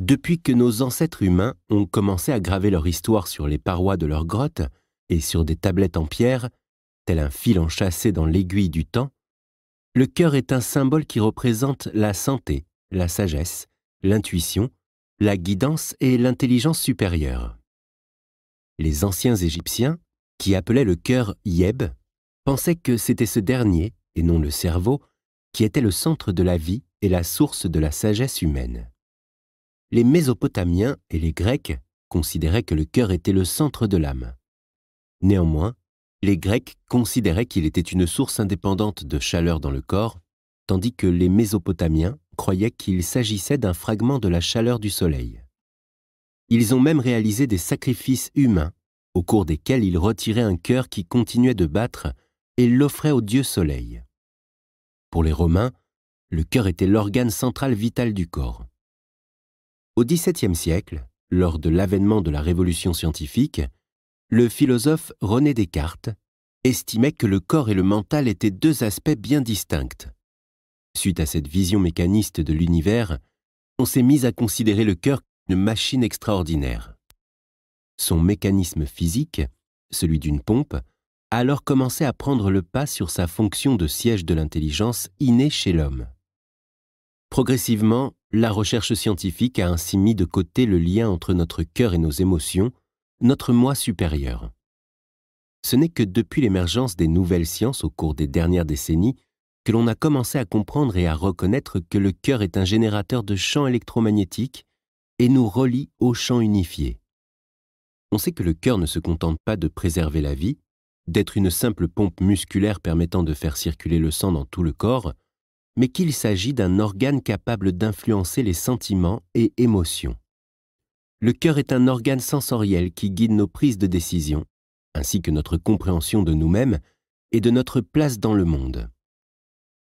Depuis que nos ancêtres humains ont commencé à graver leur histoire sur les parois de leurs grottes et sur des tablettes en pierre, tel un fil enchâssé dans l'aiguille du temps, le cœur est un symbole qui représente la santé, la sagesse, l'intuition, la guidance et l'intelligence supérieure. Les anciens Égyptiens, qui appelaient le cœur Yeb, pensaient que c'était ce dernier, et non le cerveau, qui était le centre de la vie et la source de la sagesse humaine les Mésopotamiens et les Grecs considéraient que le cœur était le centre de l'âme. Néanmoins, les Grecs considéraient qu'il était une source indépendante de chaleur dans le corps, tandis que les Mésopotamiens croyaient qu'il s'agissait d'un fragment de la chaleur du soleil. Ils ont même réalisé des sacrifices humains, au cours desquels ils retiraient un cœur qui continuait de battre et l'offraient au dieu soleil. Pour les Romains, le cœur était l'organe central vital du corps. Au XVIIe siècle, lors de l'avènement de la révolution scientifique, le philosophe René Descartes estimait que le corps et le mental étaient deux aspects bien distincts. Suite à cette vision mécaniste de l'univers, on s'est mis à considérer le cœur comme une machine extraordinaire. Son mécanisme physique, celui d'une pompe, a alors commencé à prendre le pas sur sa fonction de siège de l'intelligence innée chez l'homme. Progressivement, la recherche scientifique a ainsi mis de côté le lien entre notre cœur et nos émotions, notre moi supérieur. Ce n'est que depuis l'émergence des nouvelles sciences au cours des dernières décennies que l'on a commencé à comprendre et à reconnaître que le cœur est un générateur de champs électromagnétiques et nous relie au champ unifié. On sait que le cœur ne se contente pas de préserver la vie, d'être une simple pompe musculaire permettant de faire circuler le sang dans tout le corps, mais qu'il s'agit d'un organe capable d'influencer les sentiments et émotions. Le cœur est un organe sensoriel qui guide nos prises de décision, ainsi que notre compréhension de nous-mêmes et de notre place dans le monde.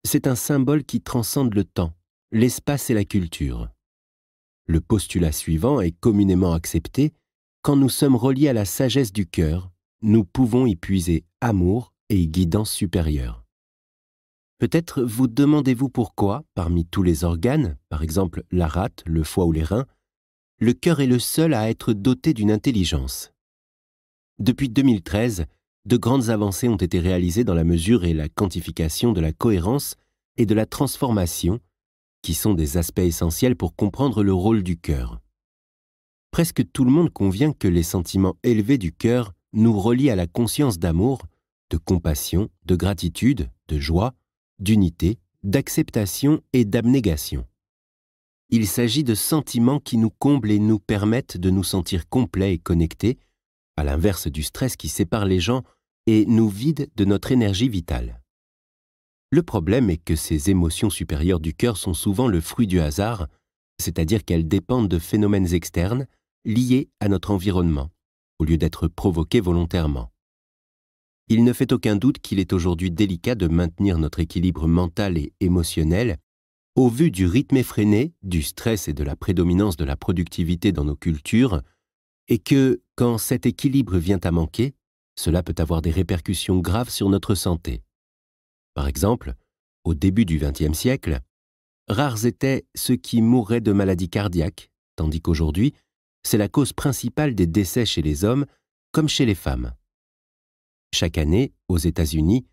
C'est un symbole qui transcende le temps, l'espace et la culture. Le postulat suivant est communément accepté, quand nous sommes reliés à la sagesse du cœur, nous pouvons y puiser amour et guidance supérieure. Peut-être vous demandez-vous pourquoi, parmi tous les organes, par exemple la rate, le foie ou les reins, le cœur est le seul à être doté d'une intelligence. Depuis 2013, de grandes avancées ont été réalisées dans la mesure et la quantification de la cohérence et de la transformation, qui sont des aspects essentiels pour comprendre le rôle du cœur. Presque tout le monde convient que les sentiments élevés du cœur nous relient à la conscience d'amour, de compassion, de gratitude, de joie, d'unité, d'acceptation et d'abnégation. Il s'agit de sentiments qui nous comblent et nous permettent de nous sentir complets et connectés, à l'inverse du stress qui sépare les gens et nous vide de notre énergie vitale. Le problème est que ces émotions supérieures du cœur sont souvent le fruit du hasard, c'est-à-dire qu'elles dépendent de phénomènes externes liés à notre environnement, au lieu d'être provoquées volontairement il ne fait aucun doute qu'il est aujourd'hui délicat de maintenir notre équilibre mental et émotionnel au vu du rythme effréné, du stress et de la prédominance de la productivité dans nos cultures, et que, quand cet équilibre vient à manquer, cela peut avoir des répercussions graves sur notre santé. Par exemple, au début du XXe siècle, rares étaient ceux qui mouraient de maladies cardiaques, tandis qu'aujourd'hui, c'est la cause principale des décès chez les hommes comme chez les femmes. Chaque année, aux États-Unis,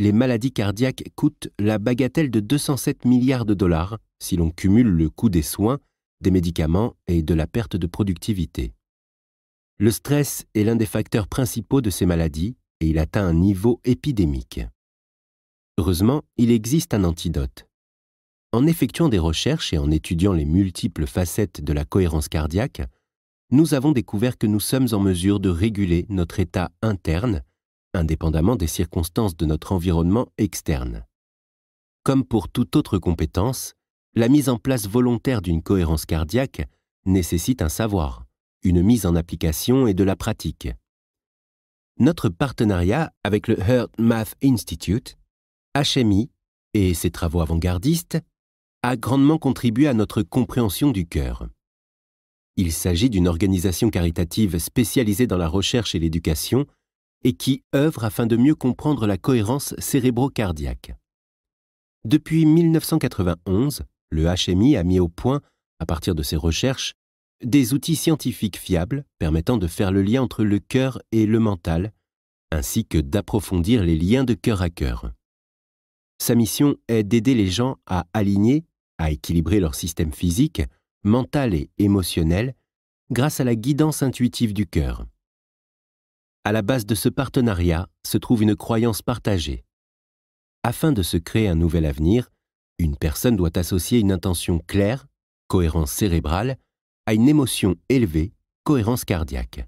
les maladies cardiaques coûtent la bagatelle de 207 milliards de dollars si l'on cumule le coût des soins, des médicaments et de la perte de productivité. Le stress est l'un des facteurs principaux de ces maladies et il atteint un niveau épidémique. Heureusement, il existe un antidote. En effectuant des recherches et en étudiant les multiples facettes de la cohérence cardiaque, nous avons découvert que nous sommes en mesure de réguler notre état interne indépendamment des circonstances de notre environnement externe. Comme pour toute autre compétence, la mise en place volontaire d'une cohérence cardiaque nécessite un savoir, une mise en application et de la pratique. Notre partenariat avec le Heart Math Institute, HMI et ses travaux avant-gardistes a grandement contribué à notre compréhension du cœur. Il s'agit d'une organisation caritative spécialisée dans la recherche et l'éducation et qui œuvre afin de mieux comprendre la cohérence cérébro-cardiaque. Depuis 1991, le HMI a mis au point, à partir de ses recherches, des outils scientifiques fiables permettant de faire le lien entre le cœur et le mental, ainsi que d'approfondir les liens de cœur à cœur. Sa mission est d'aider les gens à aligner, à équilibrer leur système physique, mental et émotionnel grâce à la guidance intuitive du cœur. À la base de ce partenariat se trouve une croyance partagée. Afin de se créer un nouvel avenir, une personne doit associer une intention claire, cohérence cérébrale, à une émotion élevée, cohérence cardiaque.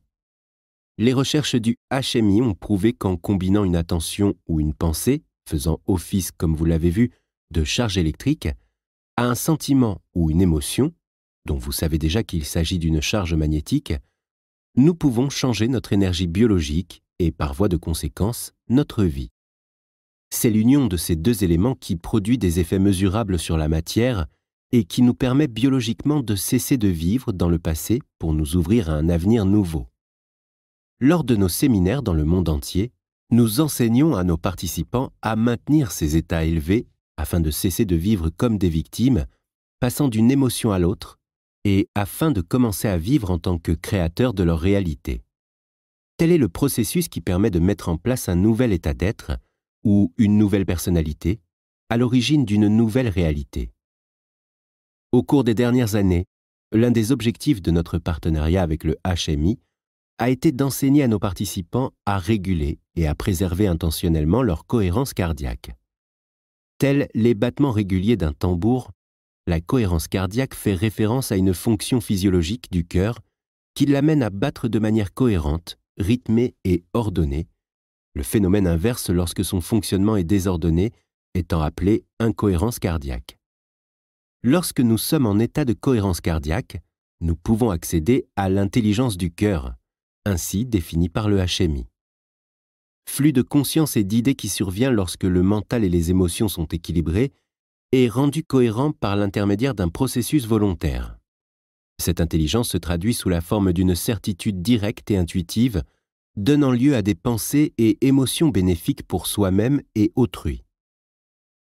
Les recherches du HMI ont prouvé qu'en combinant une attention ou une pensée, faisant office, comme vous l'avez vu, de charge électrique, à un sentiment ou une émotion, dont vous savez déjà qu'il s'agit d'une charge magnétique, nous pouvons changer notre énergie biologique et par voie de conséquence notre vie. C'est l'union de ces deux éléments qui produit des effets mesurables sur la matière et qui nous permet biologiquement de cesser de vivre dans le passé pour nous ouvrir à un avenir nouveau. Lors de nos séminaires dans le monde entier, nous enseignons à nos participants à maintenir ces états élevés afin de cesser de vivre comme des victimes, passant d'une émotion à l'autre et afin de commencer à vivre en tant que créateurs de leur réalité. Tel est le processus qui permet de mettre en place un nouvel état d'être ou une nouvelle personnalité à l'origine d'une nouvelle réalité. Au cours des dernières années, l'un des objectifs de notre partenariat avec le HMI a été d'enseigner à nos participants à réguler et à préserver intentionnellement leur cohérence cardiaque. Tels les battements réguliers d'un tambour la cohérence cardiaque fait référence à une fonction physiologique du cœur qui l'amène à battre de manière cohérente, rythmée et ordonnée, le phénomène inverse lorsque son fonctionnement est désordonné étant appelé incohérence cardiaque. Lorsque nous sommes en état de cohérence cardiaque, nous pouvons accéder à l'intelligence du cœur, ainsi définie par le HMI. Flux de conscience et d'idées qui survient lorsque le mental et les émotions sont équilibrés est rendu cohérent par l'intermédiaire d'un processus volontaire. Cette intelligence se traduit sous la forme d'une certitude directe et intuitive, donnant lieu à des pensées et émotions bénéfiques pour soi-même et autrui.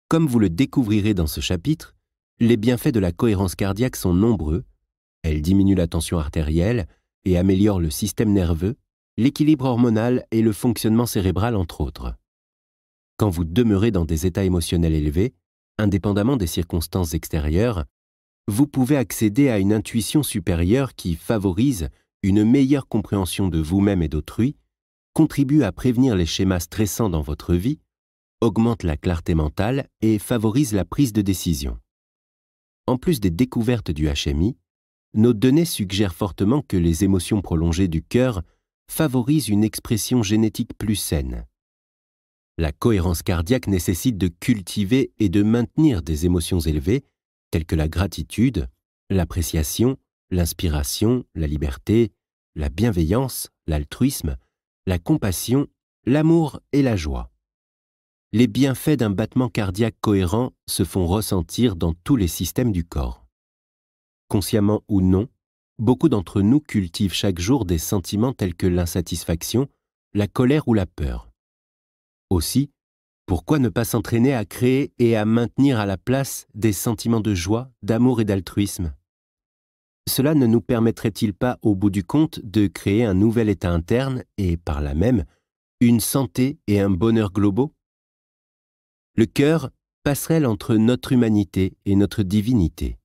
Comme vous le découvrirez dans ce chapitre, les bienfaits de la cohérence cardiaque sont nombreux. Elle diminue la tension artérielle et améliore le système nerveux, l'équilibre hormonal et le fonctionnement cérébral entre autres. Quand vous demeurez dans des états émotionnels élevés, indépendamment des circonstances extérieures, vous pouvez accéder à une intuition supérieure qui favorise une meilleure compréhension de vous-même et d'autrui, contribue à prévenir les schémas stressants dans votre vie, augmente la clarté mentale et favorise la prise de décision. En plus des découvertes du HMI, nos données suggèrent fortement que les émotions prolongées du cœur favorisent une expression génétique plus saine. La cohérence cardiaque nécessite de cultiver et de maintenir des émotions élevées, telles que la gratitude, l'appréciation, l'inspiration, la liberté, la bienveillance, l'altruisme, la compassion, l'amour et la joie. Les bienfaits d'un battement cardiaque cohérent se font ressentir dans tous les systèmes du corps. Consciemment ou non, beaucoup d'entre nous cultivent chaque jour des sentiments tels que l'insatisfaction, la colère ou la peur. Aussi, pourquoi ne pas s'entraîner à créer et à maintenir à la place des sentiments de joie, d'amour et d'altruisme Cela ne nous permettrait-il pas au bout du compte de créer un nouvel état interne et, par là même, une santé et un bonheur globaux Le cœur, passerelle entre notre humanité et notre divinité.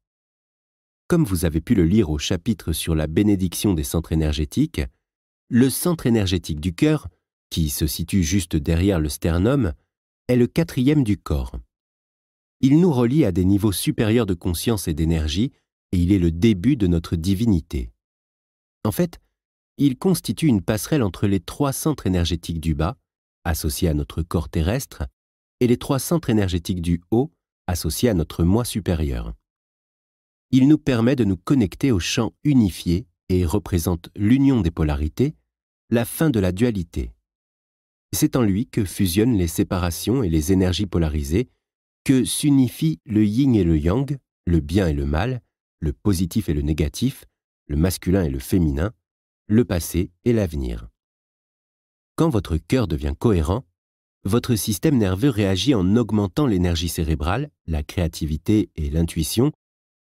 Comme vous avez pu le lire au chapitre sur la bénédiction des centres énergétiques, le centre énergétique du cœur qui se situe juste derrière le sternum, est le quatrième du corps. Il nous relie à des niveaux supérieurs de conscience et d'énergie, et il est le début de notre divinité. En fait, il constitue une passerelle entre les trois centres énergétiques du bas, associés à notre corps terrestre, et les trois centres énergétiques du haut, associés à notre moi supérieur. Il nous permet de nous connecter au champ unifié et représente l'union des polarités, la fin de la dualité. C'est en lui que fusionnent les séparations et les énergies polarisées, que s'unifient le yin et le yang, le bien et le mal, le positif et le négatif, le masculin et le féminin, le passé et l'avenir. Quand votre cœur devient cohérent, votre système nerveux réagit en augmentant l'énergie cérébrale, la créativité et l'intuition,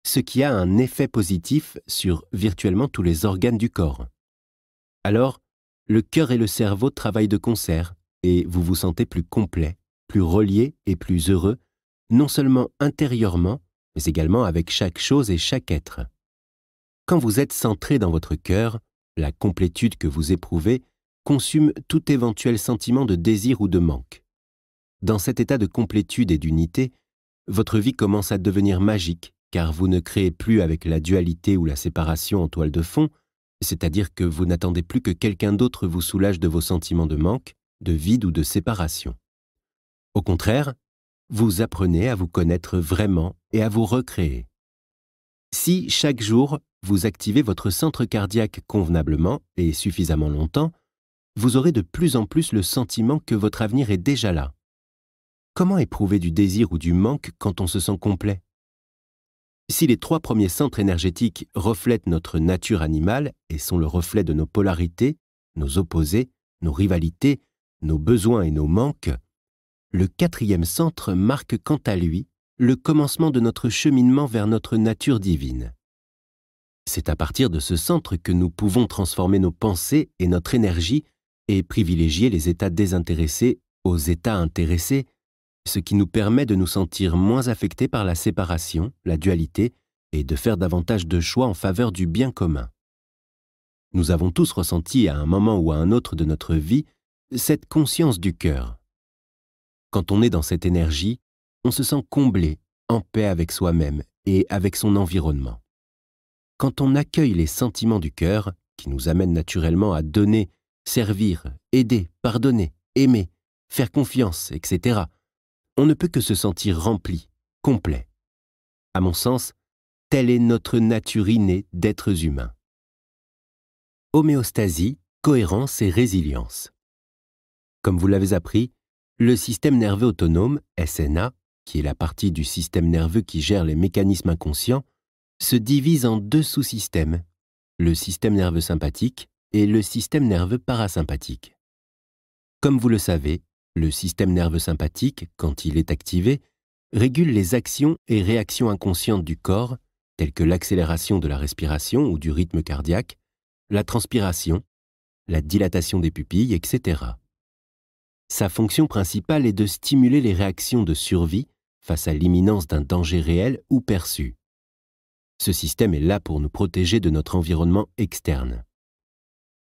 ce qui a un effet positif sur virtuellement tous les organes du corps. Alors, le cœur et le cerveau travaillent de concert, et vous vous sentez plus complet, plus relié et plus heureux, non seulement intérieurement, mais également avec chaque chose et chaque être. Quand vous êtes centré dans votre cœur, la complétude que vous éprouvez consume tout éventuel sentiment de désir ou de manque. Dans cet état de complétude et d'unité, votre vie commence à devenir magique, car vous ne créez plus avec la dualité ou la séparation en toile de fond, c'est-à-dire que vous n'attendez plus que quelqu'un d'autre vous soulage de vos sentiments de manque, de vide ou de séparation. Au contraire, vous apprenez à vous connaître vraiment et à vous recréer. Si chaque jour, vous activez votre centre cardiaque convenablement et suffisamment longtemps, vous aurez de plus en plus le sentiment que votre avenir est déjà là. Comment éprouver du désir ou du manque quand on se sent complet Si les trois premiers centres énergétiques reflètent notre nature animale et sont le reflet de nos polarités, nos opposés, nos rivalités, nos besoins et nos manques, le quatrième centre marque quant à lui le commencement de notre cheminement vers notre nature divine. C'est à partir de ce centre que nous pouvons transformer nos pensées et notre énergie et privilégier les états désintéressés aux états intéressés, ce qui nous permet de nous sentir moins affectés par la séparation, la dualité, et de faire davantage de choix en faveur du bien commun. Nous avons tous ressenti à un moment ou à un autre de notre vie cette conscience du cœur. Quand on est dans cette énergie, on se sent comblé, en paix avec soi-même et avec son environnement. Quand on accueille les sentiments du cœur, qui nous amènent naturellement à donner, servir, aider, pardonner, aimer, faire confiance, etc., on ne peut que se sentir rempli, complet. À mon sens, telle est notre nature innée d'êtres humains. Homéostasie, cohérence et résilience. Comme vous l'avez appris, le système nerveux autonome, SNA, qui est la partie du système nerveux qui gère les mécanismes inconscients, se divise en deux sous-systèmes, le système nerveux sympathique et le système nerveux parasympathique. Comme vous le savez, le système nerveux sympathique, quand il est activé, régule les actions et réactions inconscientes du corps, telles que l'accélération de la respiration ou du rythme cardiaque, la transpiration, la dilatation des pupilles, etc. Sa fonction principale est de stimuler les réactions de survie face à l'imminence d'un danger réel ou perçu. Ce système est là pour nous protéger de notre environnement externe.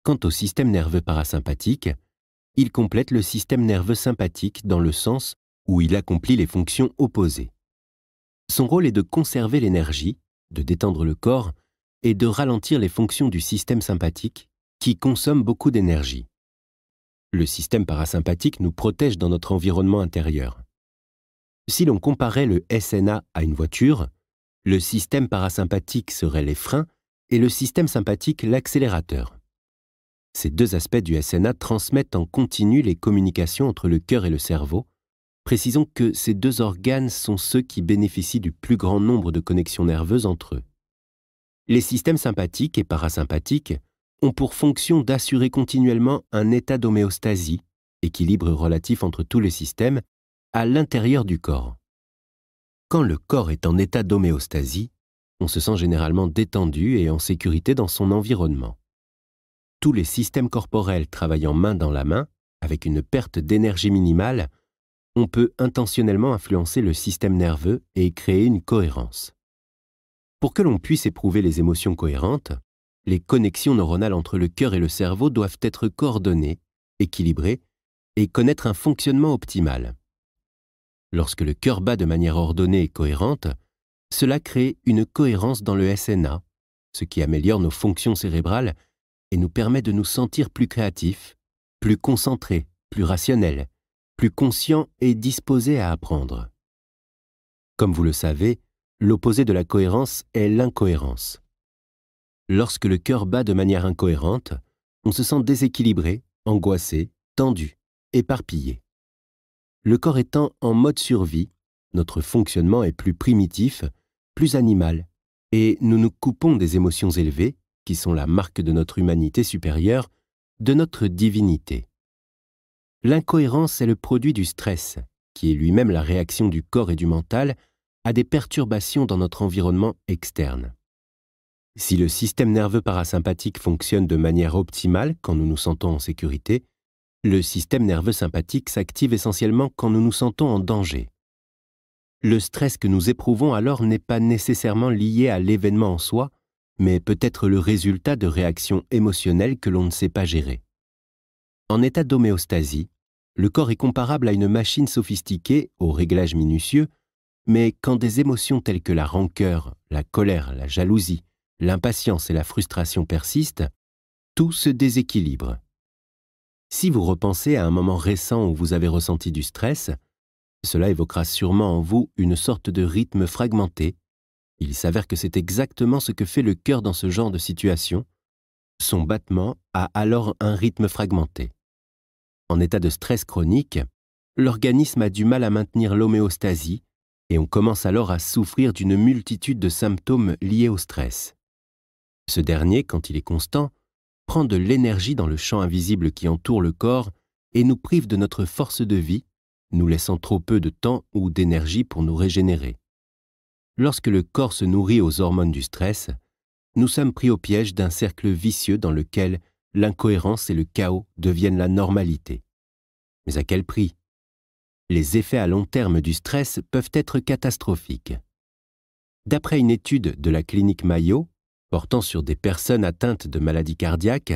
Quant au système nerveux parasympathique, il complète le système nerveux sympathique dans le sens où il accomplit les fonctions opposées. Son rôle est de conserver l'énergie, de détendre le corps et de ralentir les fonctions du système sympathique qui consomme beaucoup d'énergie. Le système parasympathique nous protège dans notre environnement intérieur. Si l'on comparait le SNA à une voiture, le système parasympathique serait les freins et le système sympathique l'accélérateur. Ces deux aspects du SNA transmettent en continu les communications entre le cœur et le cerveau. Précisons que ces deux organes sont ceux qui bénéficient du plus grand nombre de connexions nerveuses entre eux. Les systèmes sympathiques et parasympathiques ont pour fonction d'assurer continuellement un état d'homéostasie, équilibre relatif entre tous les systèmes, à l'intérieur du corps. Quand le corps est en état d'homéostasie, on se sent généralement détendu et en sécurité dans son environnement. Tous les systèmes corporels travaillant main dans la main, avec une perte d'énergie minimale, on peut intentionnellement influencer le système nerveux et créer une cohérence. Pour que l'on puisse éprouver les émotions cohérentes, les connexions neuronales entre le cœur et le cerveau doivent être coordonnées, équilibrées et connaître un fonctionnement optimal. Lorsque le cœur bat de manière ordonnée et cohérente, cela crée une cohérence dans le SNA, ce qui améliore nos fonctions cérébrales et nous permet de nous sentir plus créatifs, plus concentrés, plus rationnels, plus conscients et disposés à apprendre. Comme vous le savez, l'opposé de la cohérence est l'incohérence. Lorsque le cœur bat de manière incohérente, on se sent déséquilibré, angoissé, tendu, éparpillé. Le corps étant en mode survie, notre fonctionnement est plus primitif, plus animal, et nous nous coupons des émotions élevées, qui sont la marque de notre humanité supérieure, de notre divinité. L'incohérence est le produit du stress, qui est lui-même la réaction du corps et du mental à des perturbations dans notre environnement externe. Si le système nerveux parasympathique fonctionne de manière optimale quand nous nous sentons en sécurité, le système nerveux sympathique s'active essentiellement quand nous nous sentons en danger. Le stress que nous éprouvons alors n'est pas nécessairement lié à l'événement en soi, mais peut être le résultat de réactions émotionnelles que l'on ne sait pas gérer. En état d'homéostasie, le corps est comparable à une machine sophistiquée, aux réglages minutieux, mais quand des émotions telles que la rancœur, la colère, la jalousie, l'impatience et la frustration persistent, tout se déséquilibre. Si vous repensez à un moment récent où vous avez ressenti du stress, cela évoquera sûrement en vous une sorte de rythme fragmenté. Il s'avère que c'est exactement ce que fait le cœur dans ce genre de situation. Son battement a alors un rythme fragmenté. En état de stress chronique, l'organisme a du mal à maintenir l'homéostasie et on commence alors à souffrir d'une multitude de symptômes liés au stress. Ce dernier, quand il est constant, prend de l'énergie dans le champ invisible qui entoure le corps et nous prive de notre force de vie, nous laissant trop peu de temps ou d'énergie pour nous régénérer. Lorsque le corps se nourrit aux hormones du stress, nous sommes pris au piège d'un cercle vicieux dans lequel l'incohérence et le chaos deviennent la normalité. Mais à quel prix Les effets à long terme du stress peuvent être catastrophiques. D'après une étude de la clinique Mayo, portant sur des personnes atteintes de maladies cardiaques,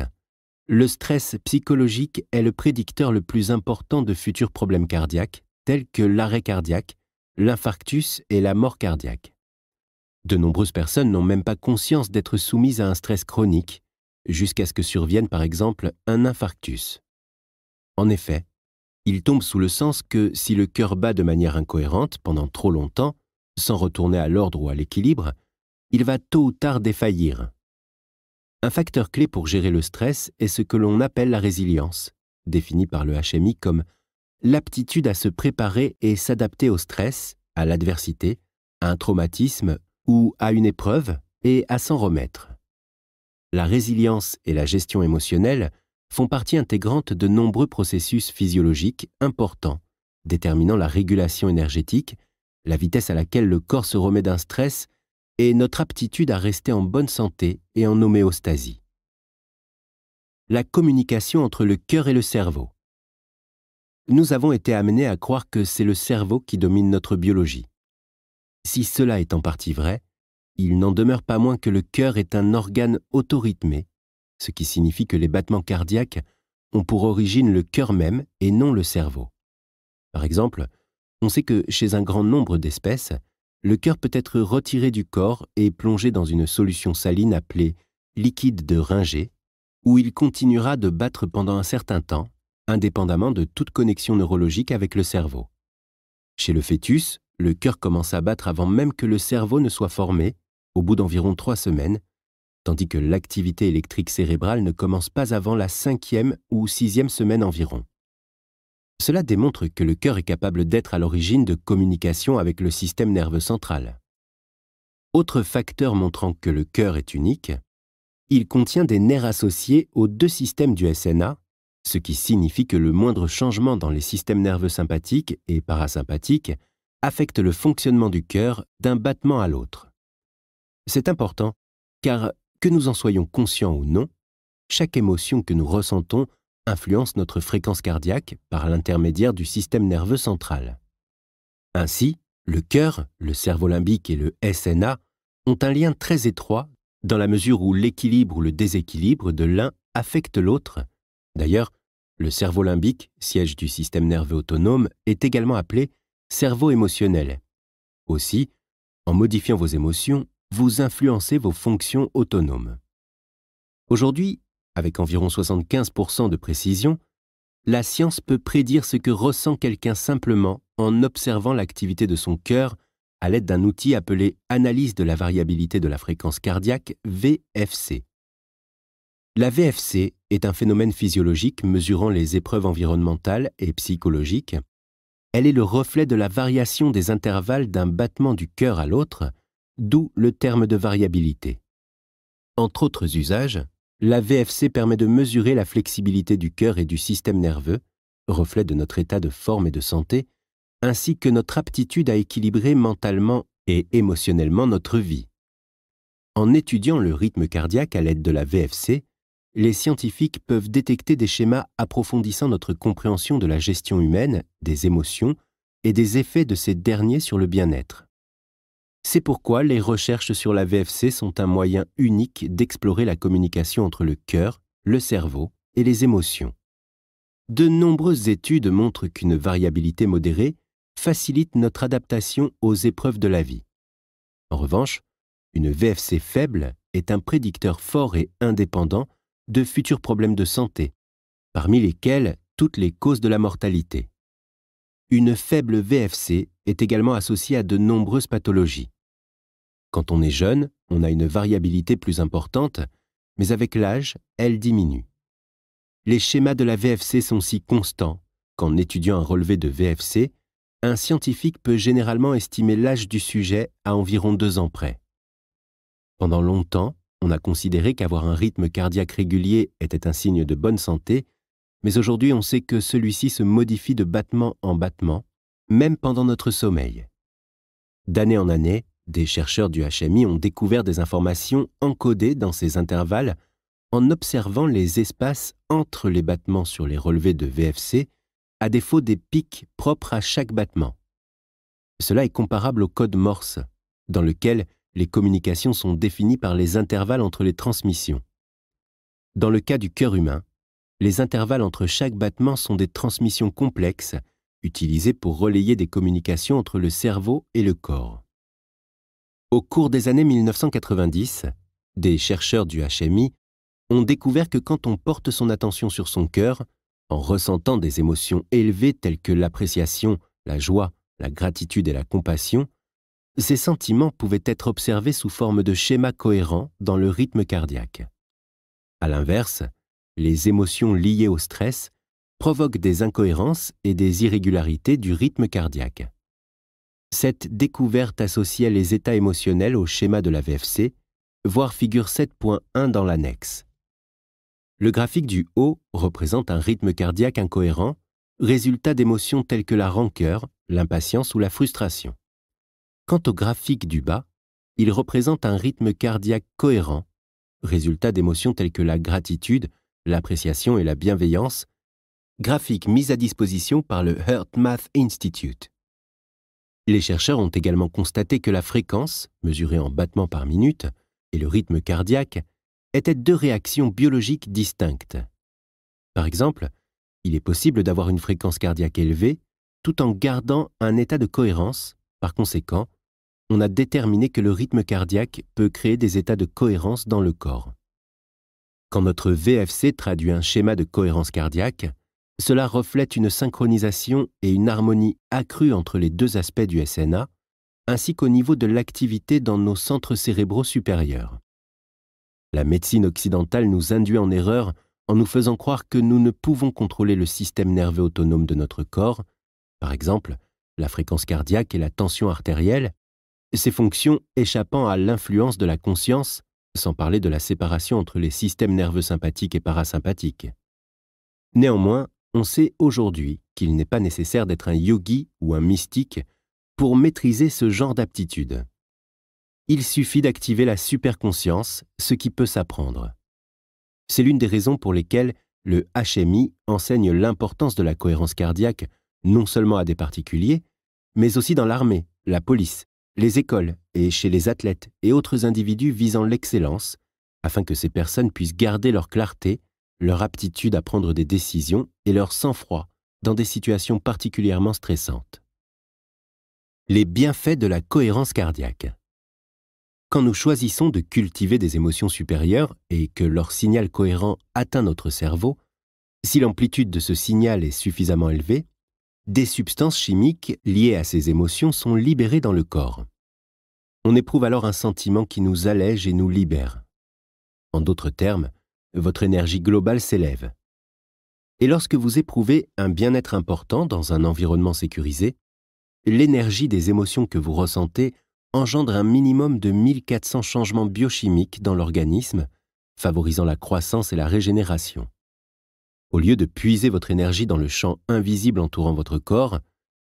le stress psychologique est le prédicteur le plus important de futurs problèmes cardiaques, tels que l'arrêt cardiaque, l'infarctus et la mort cardiaque. De nombreuses personnes n'ont même pas conscience d'être soumises à un stress chronique, jusqu'à ce que survienne par exemple un infarctus. En effet, il tombe sous le sens que si le cœur bat de manière incohérente pendant trop longtemps, sans retourner à l'ordre ou à l'équilibre, il va tôt ou tard défaillir. Un facteur clé pour gérer le stress est ce que l'on appelle la résilience, définie par le HMI comme l'aptitude à se préparer et s'adapter au stress, à l'adversité, à un traumatisme ou à une épreuve et à s'en remettre. La résilience et la gestion émotionnelle font partie intégrante de nombreux processus physiologiques importants, déterminant la régulation énergétique, la vitesse à laquelle le corps se remet d'un stress et notre aptitude à rester en bonne santé et en homéostasie. La communication entre le cœur et le cerveau. Nous avons été amenés à croire que c'est le cerveau qui domine notre biologie. Si cela est en partie vrai, il n'en demeure pas moins que le cœur est un organe autorhythmé, ce qui signifie que les battements cardiaques ont pour origine le cœur même et non le cerveau. Par exemple, on sait que chez un grand nombre d'espèces, le cœur peut être retiré du corps et plongé dans une solution saline appelée liquide de Ringer, où il continuera de battre pendant un certain temps, indépendamment de toute connexion neurologique avec le cerveau. Chez le fœtus, le cœur commence à battre avant même que le cerveau ne soit formé, au bout d'environ trois semaines, tandis que l'activité électrique cérébrale ne commence pas avant la cinquième ou sixième semaine environ. Cela démontre que le cœur est capable d'être à l'origine de communication avec le système nerveux central. Autre facteur montrant que le cœur est unique, il contient des nerfs associés aux deux systèmes du SNA, ce qui signifie que le moindre changement dans les systèmes nerveux sympathiques et parasympathiques affecte le fonctionnement du cœur d'un battement à l'autre. C'est important, car que nous en soyons conscients ou non, chaque émotion que nous ressentons influence notre fréquence cardiaque par l'intermédiaire du système nerveux central. Ainsi, le cœur, le cerveau limbique et le SNA ont un lien très étroit dans la mesure où l'équilibre ou le déséquilibre de l'un affecte l'autre. D'ailleurs, le cerveau limbique, siège du système nerveux autonome, est également appelé cerveau émotionnel. Aussi, en modifiant vos émotions, vous influencez vos fonctions autonomes. Aujourd'hui, avec environ 75% de précision, la science peut prédire ce que ressent quelqu'un simplement en observant l'activité de son cœur à l'aide d'un outil appelé analyse de la variabilité de la fréquence cardiaque VFC. La VFC est un phénomène physiologique mesurant les épreuves environnementales et psychologiques. Elle est le reflet de la variation des intervalles d'un battement du cœur à l'autre, d'où le terme de variabilité. Entre autres usages, la VFC permet de mesurer la flexibilité du cœur et du système nerveux, reflet de notre état de forme et de santé, ainsi que notre aptitude à équilibrer mentalement et émotionnellement notre vie. En étudiant le rythme cardiaque à l'aide de la VFC, les scientifiques peuvent détecter des schémas approfondissant notre compréhension de la gestion humaine, des émotions et des effets de ces derniers sur le bien-être. C'est pourquoi les recherches sur la VFC sont un moyen unique d'explorer la communication entre le cœur, le cerveau et les émotions. De nombreuses études montrent qu'une variabilité modérée facilite notre adaptation aux épreuves de la vie. En revanche, une VFC faible est un prédicteur fort et indépendant de futurs problèmes de santé, parmi lesquels toutes les causes de la mortalité. Une faible VFC est également associée à de nombreuses pathologies. Quand on est jeune, on a une variabilité plus importante, mais avec l'âge, elle diminue. Les schémas de la VFC sont si constants qu'en étudiant un relevé de VFC, un scientifique peut généralement estimer l'âge du sujet à environ deux ans près. Pendant longtemps, on a considéré qu'avoir un rythme cardiaque régulier était un signe de bonne santé, mais aujourd'hui on sait que celui-ci se modifie de battement en battement, même pendant notre sommeil. D'année en année, des chercheurs du HMI ont découvert des informations encodées dans ces intervalles en observant les espaces entre les battements sur les relevés de VFC, à défaut des pics propres à chaque battement. Cela est comparable au code Morse, dans lequel les communications sont définies par les intervalles entre les transmissions. Dans le cas du cœur humain, les intervalles entre chaque battement sont des transmissions complexes utilisées pour relayer des communications entre le cerveau et le corps. Au cours des années 1990, des chercheurs du HMI ont découvert que quand on porte son attention sur son cœur, en ressentant des émotions élevées telles que l'appréciation, la joie, la gratitude et la compassion, ces sentiments pouvaient être observés sous forme de schémas cohérents dans le rythme cardiaque. À l'inverse, les émotions liées au stress provoquent des incohérences et des irrégularités du rythme cardiaque. Cette découverte associait les états émotionnels au schéma de la VFC, voir figure 7.1 dans l'annexe. Le graphique du haut représente un rythme cardiaque incohérent, résultat d'émotions telles que la rancœur, l'impatience ou la frustration. Quant au graphique du bas, il représente un rythme cardiaque cohérent, résultat d'émotions telles que la gratitude, l'appréciation et la bienveillance, graphique mis à disposition par le HeartMath Institute. Les chercheurs ont également constaté que la fréquence, mesurée en battements par minute, et le rythme cardiaque étaient deux réactions biologiques distinctes. Par exemple, il est possible d'avoir une fréquence cardiaque élevée tout en gardant un état de cohérence. Par conséquent, on a déterminé que le rythme cardiaque peut créer des états de cohérence dans le corps. Quand notre VFC traduit un schéma de cohérence cardiaque, cela reflète une synchronisation et une harmonie accrue entre les deux aspects du SNA, ainsi qu'au niveau de l'activité dans nos centres cérébraux supérieurs. La médecine occidentale nous induit en erreur en nous faisant croire que nous ne pouvons contrôler le système nerveux autonome de notre corps, par exemple la fréquence cardiaque et la tension artérielle, ces fonctions échappant à l'influence de la conscience, sans parler de la séparation entre les systèmes nerveux sympathiques et parasympathiques. Néanmoins, on sait aujourd'hui qu'il n'est pas nécessaire d'être un yogi ou un mystique pour maîtriser ce genre d'aptitude. Il suffit d'activer la superconscience, ce qui peut s'apprendre. C'est l'une des raisons pour lesquelles le HMI enseigne l'importance de la cohérence cardiaque non seulement à des particuliers, mais aussi dans l'armée, la police, les écoles et chez les athlètes et autres individus visant l'excellence, afin que ces personnes puissent garder leur clarté leur aptitude à prendre des décisions et leur sang-froid dans des situations particulièrement stressantes. Les bienfaits de la cohérence cardiaque. Quand nous choisissons de cultiver des émotions supérieures et que leur signal cohérent atteint notre cerveau, si l'amplitude de ce signal est suffisamment élevée, des substances chimiques liées à ces émotions sont libérées dans le corps. On éprouve alors un sentiment qui nous allège et nous libère. En d'autres termes, votre énergie globale s'élève. Et lorsque vous éprouvez un bien-être important dans un environnement sécurisé, l'énergie des émotions que vous ressentez engendre un minimum de 1400 changements biochimiques dans l'organisme, favorisant la croissance et la régénération. Au lieu de puiser votre énergie dans le champ invisible entourant votre corps,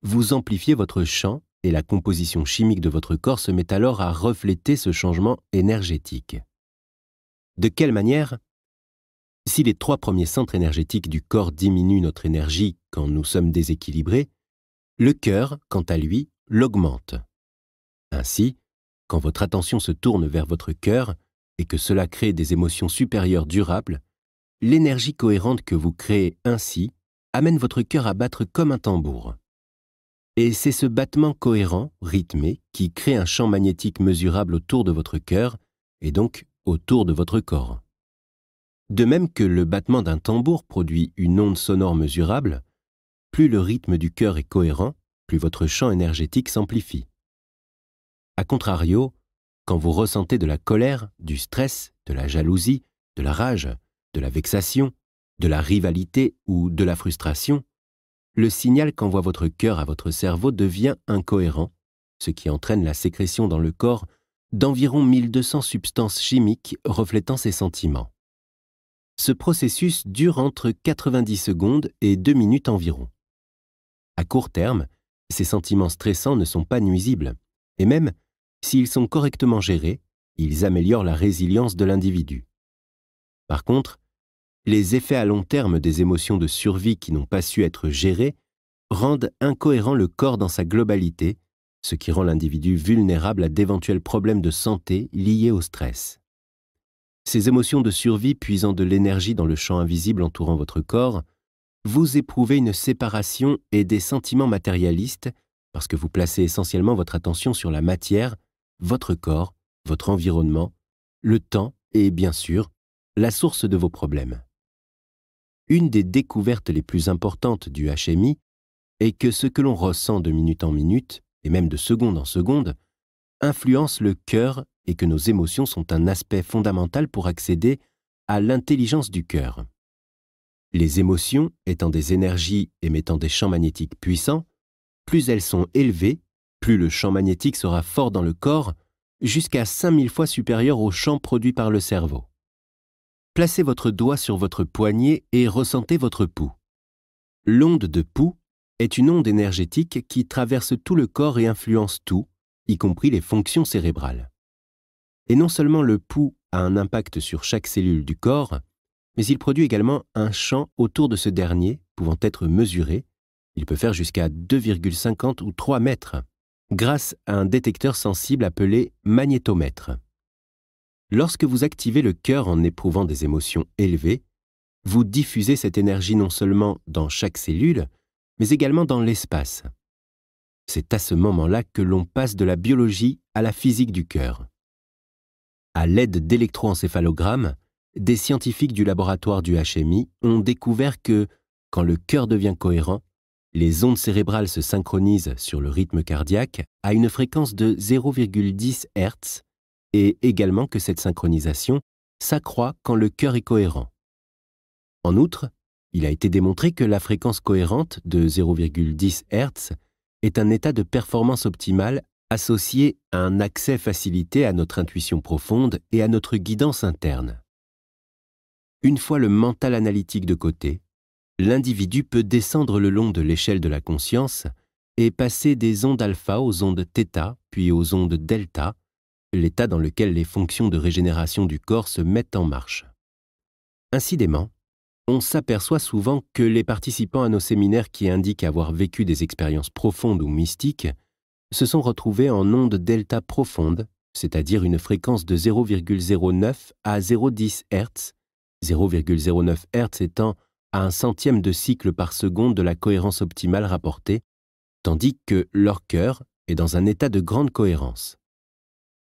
vous amplifiez votre champ et la composition chimique de votre corps se met alors à refléter ce changement énergétique. De quelle manière si les trois premiers centres énergétiques du corps diminuent notre énergie quand nous sommes déséquilibrés, le cœur, quant à lui, l'augmente. Ainsi, quand votre attention se tourne vers votre cœur et que cela crée des émotions supérieures durables, l'énergie cohérente que vous créez ainsi amène votre cœur à battre comme un tambour. Et c'est ce battement cohérent, rythmé, qui crée un champ magnétique mesurable autour de votre cœur et donc autour de votre corps. De même que le battement d'un tambour produit une onde sonore mesurable, plus le rythme du cœur est cohérent, plus votre champ énergétique s'amplifie. A contrario, quand vous ressentez de la colère, du stress, de la jalousie, de la rage, de la vexation, de la rivalité ou de la frustration, le signal qu'envoie votre cœur à votre cerveau devient incohérent, ce qui entraîne la sécrétion dans le corps d'environ 1200 substances chimiques reflétant ces sentiments. Ce processus dure entre 90 secondes et 2 minutes environ. À court terme, ces sentiments stressants ne sont pas nuisibles, et même, s'ils sont correctement gérés, ils améliorent la résilience de l'individu. Par contre, les effets à long terme des émotions de survie qui n'ont pas su être gérées rendent incohérent le corps dans sa globalité, ce qui rend l'individu vulnérable à d'éventuels problèmes de santé liés au stress ces émotions de survie puisant de l'énergie dans le champ invisible entourant votre corps, vous éprouvez une séparation et des sentiments matérialistes parce que vous placez essentiellement votre attention sur la matière, votre corps, votre environnement, le temps et, bien sûr, la source de vos problèmes. Une des découvertes les plus importantes du HMI est que ce que l'on ressent de minute en minute, et même de seconde en seconde, influence le cœur et que nos émotions sont un aspect fondamental pour accéder à l'intelligence du cœur. Les émotions étant des énergies émettant des champs magnétiques puissants, plus elles sont élevées, plus le champ magnétique sera fort dans le corps, jusqu'à 5000 fois supérieur au champ produit par le cerveau. Placez votre doigt sur votre poignet et ressentez votre pouls. L'onde de pouls est une onde énergétique qui traverse tout le corps et influence tout, y compris les fonctions cérébrales. Et non seulement le pouls a un impact sur chaque cellule du corps, mais il produit également un champ autour de ce dernier pouvant être mesuré. Il peut faire jusqu'à 2,50 ou 3 mètres grâce à un détecteur sensible appelé magnétomètre. Lorsque vous activez le cœur en éprouvant des émotions élevées, vous diffusez cette énergie non seulement dans chaque cellule, mais également dans l'espace. C'est à ce moment-là que l'on passe de la biologie à la physique du cœur. À l'aide d'électroencéphalogrammes, des scientifiques du laboratoire du HMI ont découvert que, quand le cœur devient cohérent, les ondes cérébrales se synchronisent sur le rythme cardiaque à une fréquence de 0,10 Hz et également que cette synchronisation s'accroît quand le cœur est cohérent. En outre, il a été démontré que la fréquence cohérente de 0,10 Hz est un état de performance optimale associé à un accès facilité à notre intuition profonde et à notre guidance interne. Une fois le mental analytique de côté, l'individu peut descendre le long de l'échelle de la conscience et passer des ondes alpha aux ondes θ, puis aux ondes delta, l'état dans lequel les fonctions de régénération du corps se mettent en marche. Incidemment, on s'aperçoit souvent que les participants à nos séminaires qui indiquent avoir vécu des expériences profondes ou mystiques se sont retrouvés en ondes delta profondes, c'est-à-dire une fréquence de 0,09 à 0,10 Hz, 0,09 Hz étant à un centième de cycle par seconde de la cohérence optimale rapportée, tandis que leur cœur est dans un état de grande cohérence.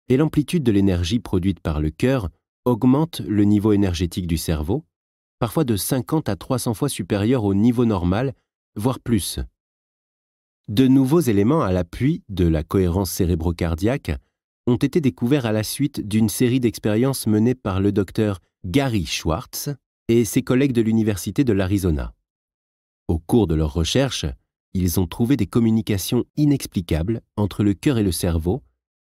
Et l'amplitude de l'énergie produite par le cœur augmente le niveau énergétique du cerveau, parfois de 50 à 300 fois supérieur au niveau normal, voire plus, de nouveaux éléments à l'appui de la cohérence cérébrocardiaque ont été découverts à la suite d'une série d'expériences menées par le docteur Gary Schwartz et ses collègues de l'Université de l'Arizona. Au cours de leurs recherches, ils ont trouvé des communications inexplicables entre le cœur et le cerveau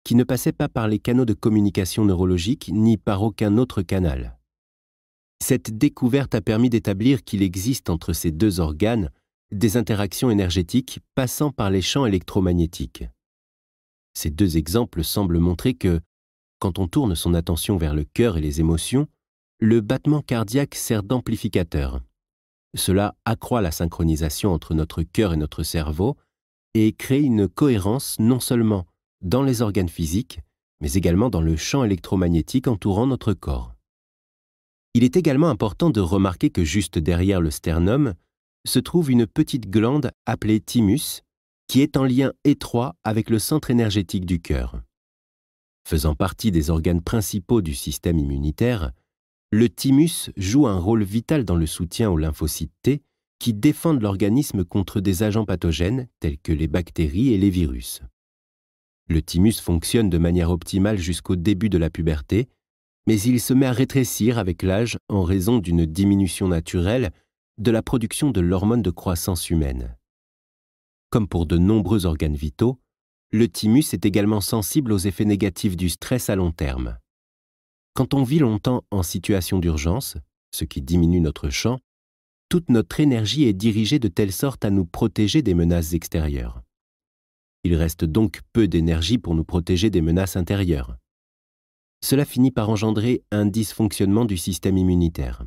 qui ne passaient pas par les canaux de communication neurologique ni par aucun autre canal. Cette découverte a permis d'établir qu'il existe entre ces deux organes des interactions énergétiques passant par les champs électromagnétiques. Ces deux exemples semblent montrer que, quand on tourne son attention vers le cœur et les émotions, le battement cardiaque sert d'amplificateur. Cela accroît la synchronisation entre notre cœur et notre cerveau et crée une cohérence non seulement dans les organes physiques, mais également dans le champ électromagnétique entourant notre corps. Il est également important de remarquer que juste derrière le sternum se trouve une petite glande appelée thymus, qui est en lien étroit avec le centre énergétique du cœur. Faisant partie des organes principaux du système immunitaire, le thymus joue un rôle vital dans le soutien aux lymphocytes T qui défendent l'organisme contre des agents pathogènes tels que les bactéries et les virus. Le thymus fonctionne de manière optimale jusqu'au début de la puberté, mais il se met à rétrécir avec l'âge en raison d'une diminution naturelle de la production de l'hormone de croissance humaine. Comme pour de nombreux organes vitaux, le thymus est également sensible aux effets négatifs du stress à long terme. Quand on vit longtemps en situation d'urgence, ce qui diminue notre champ, toute notre énergie est dirigée de telle sorte à nous protéger des menaces extérieures. Il reste donc peu d'énergie pour nous protéger des menaces intérieures. Cela finit par engendrer un dysfonctionnement du système immunitaire.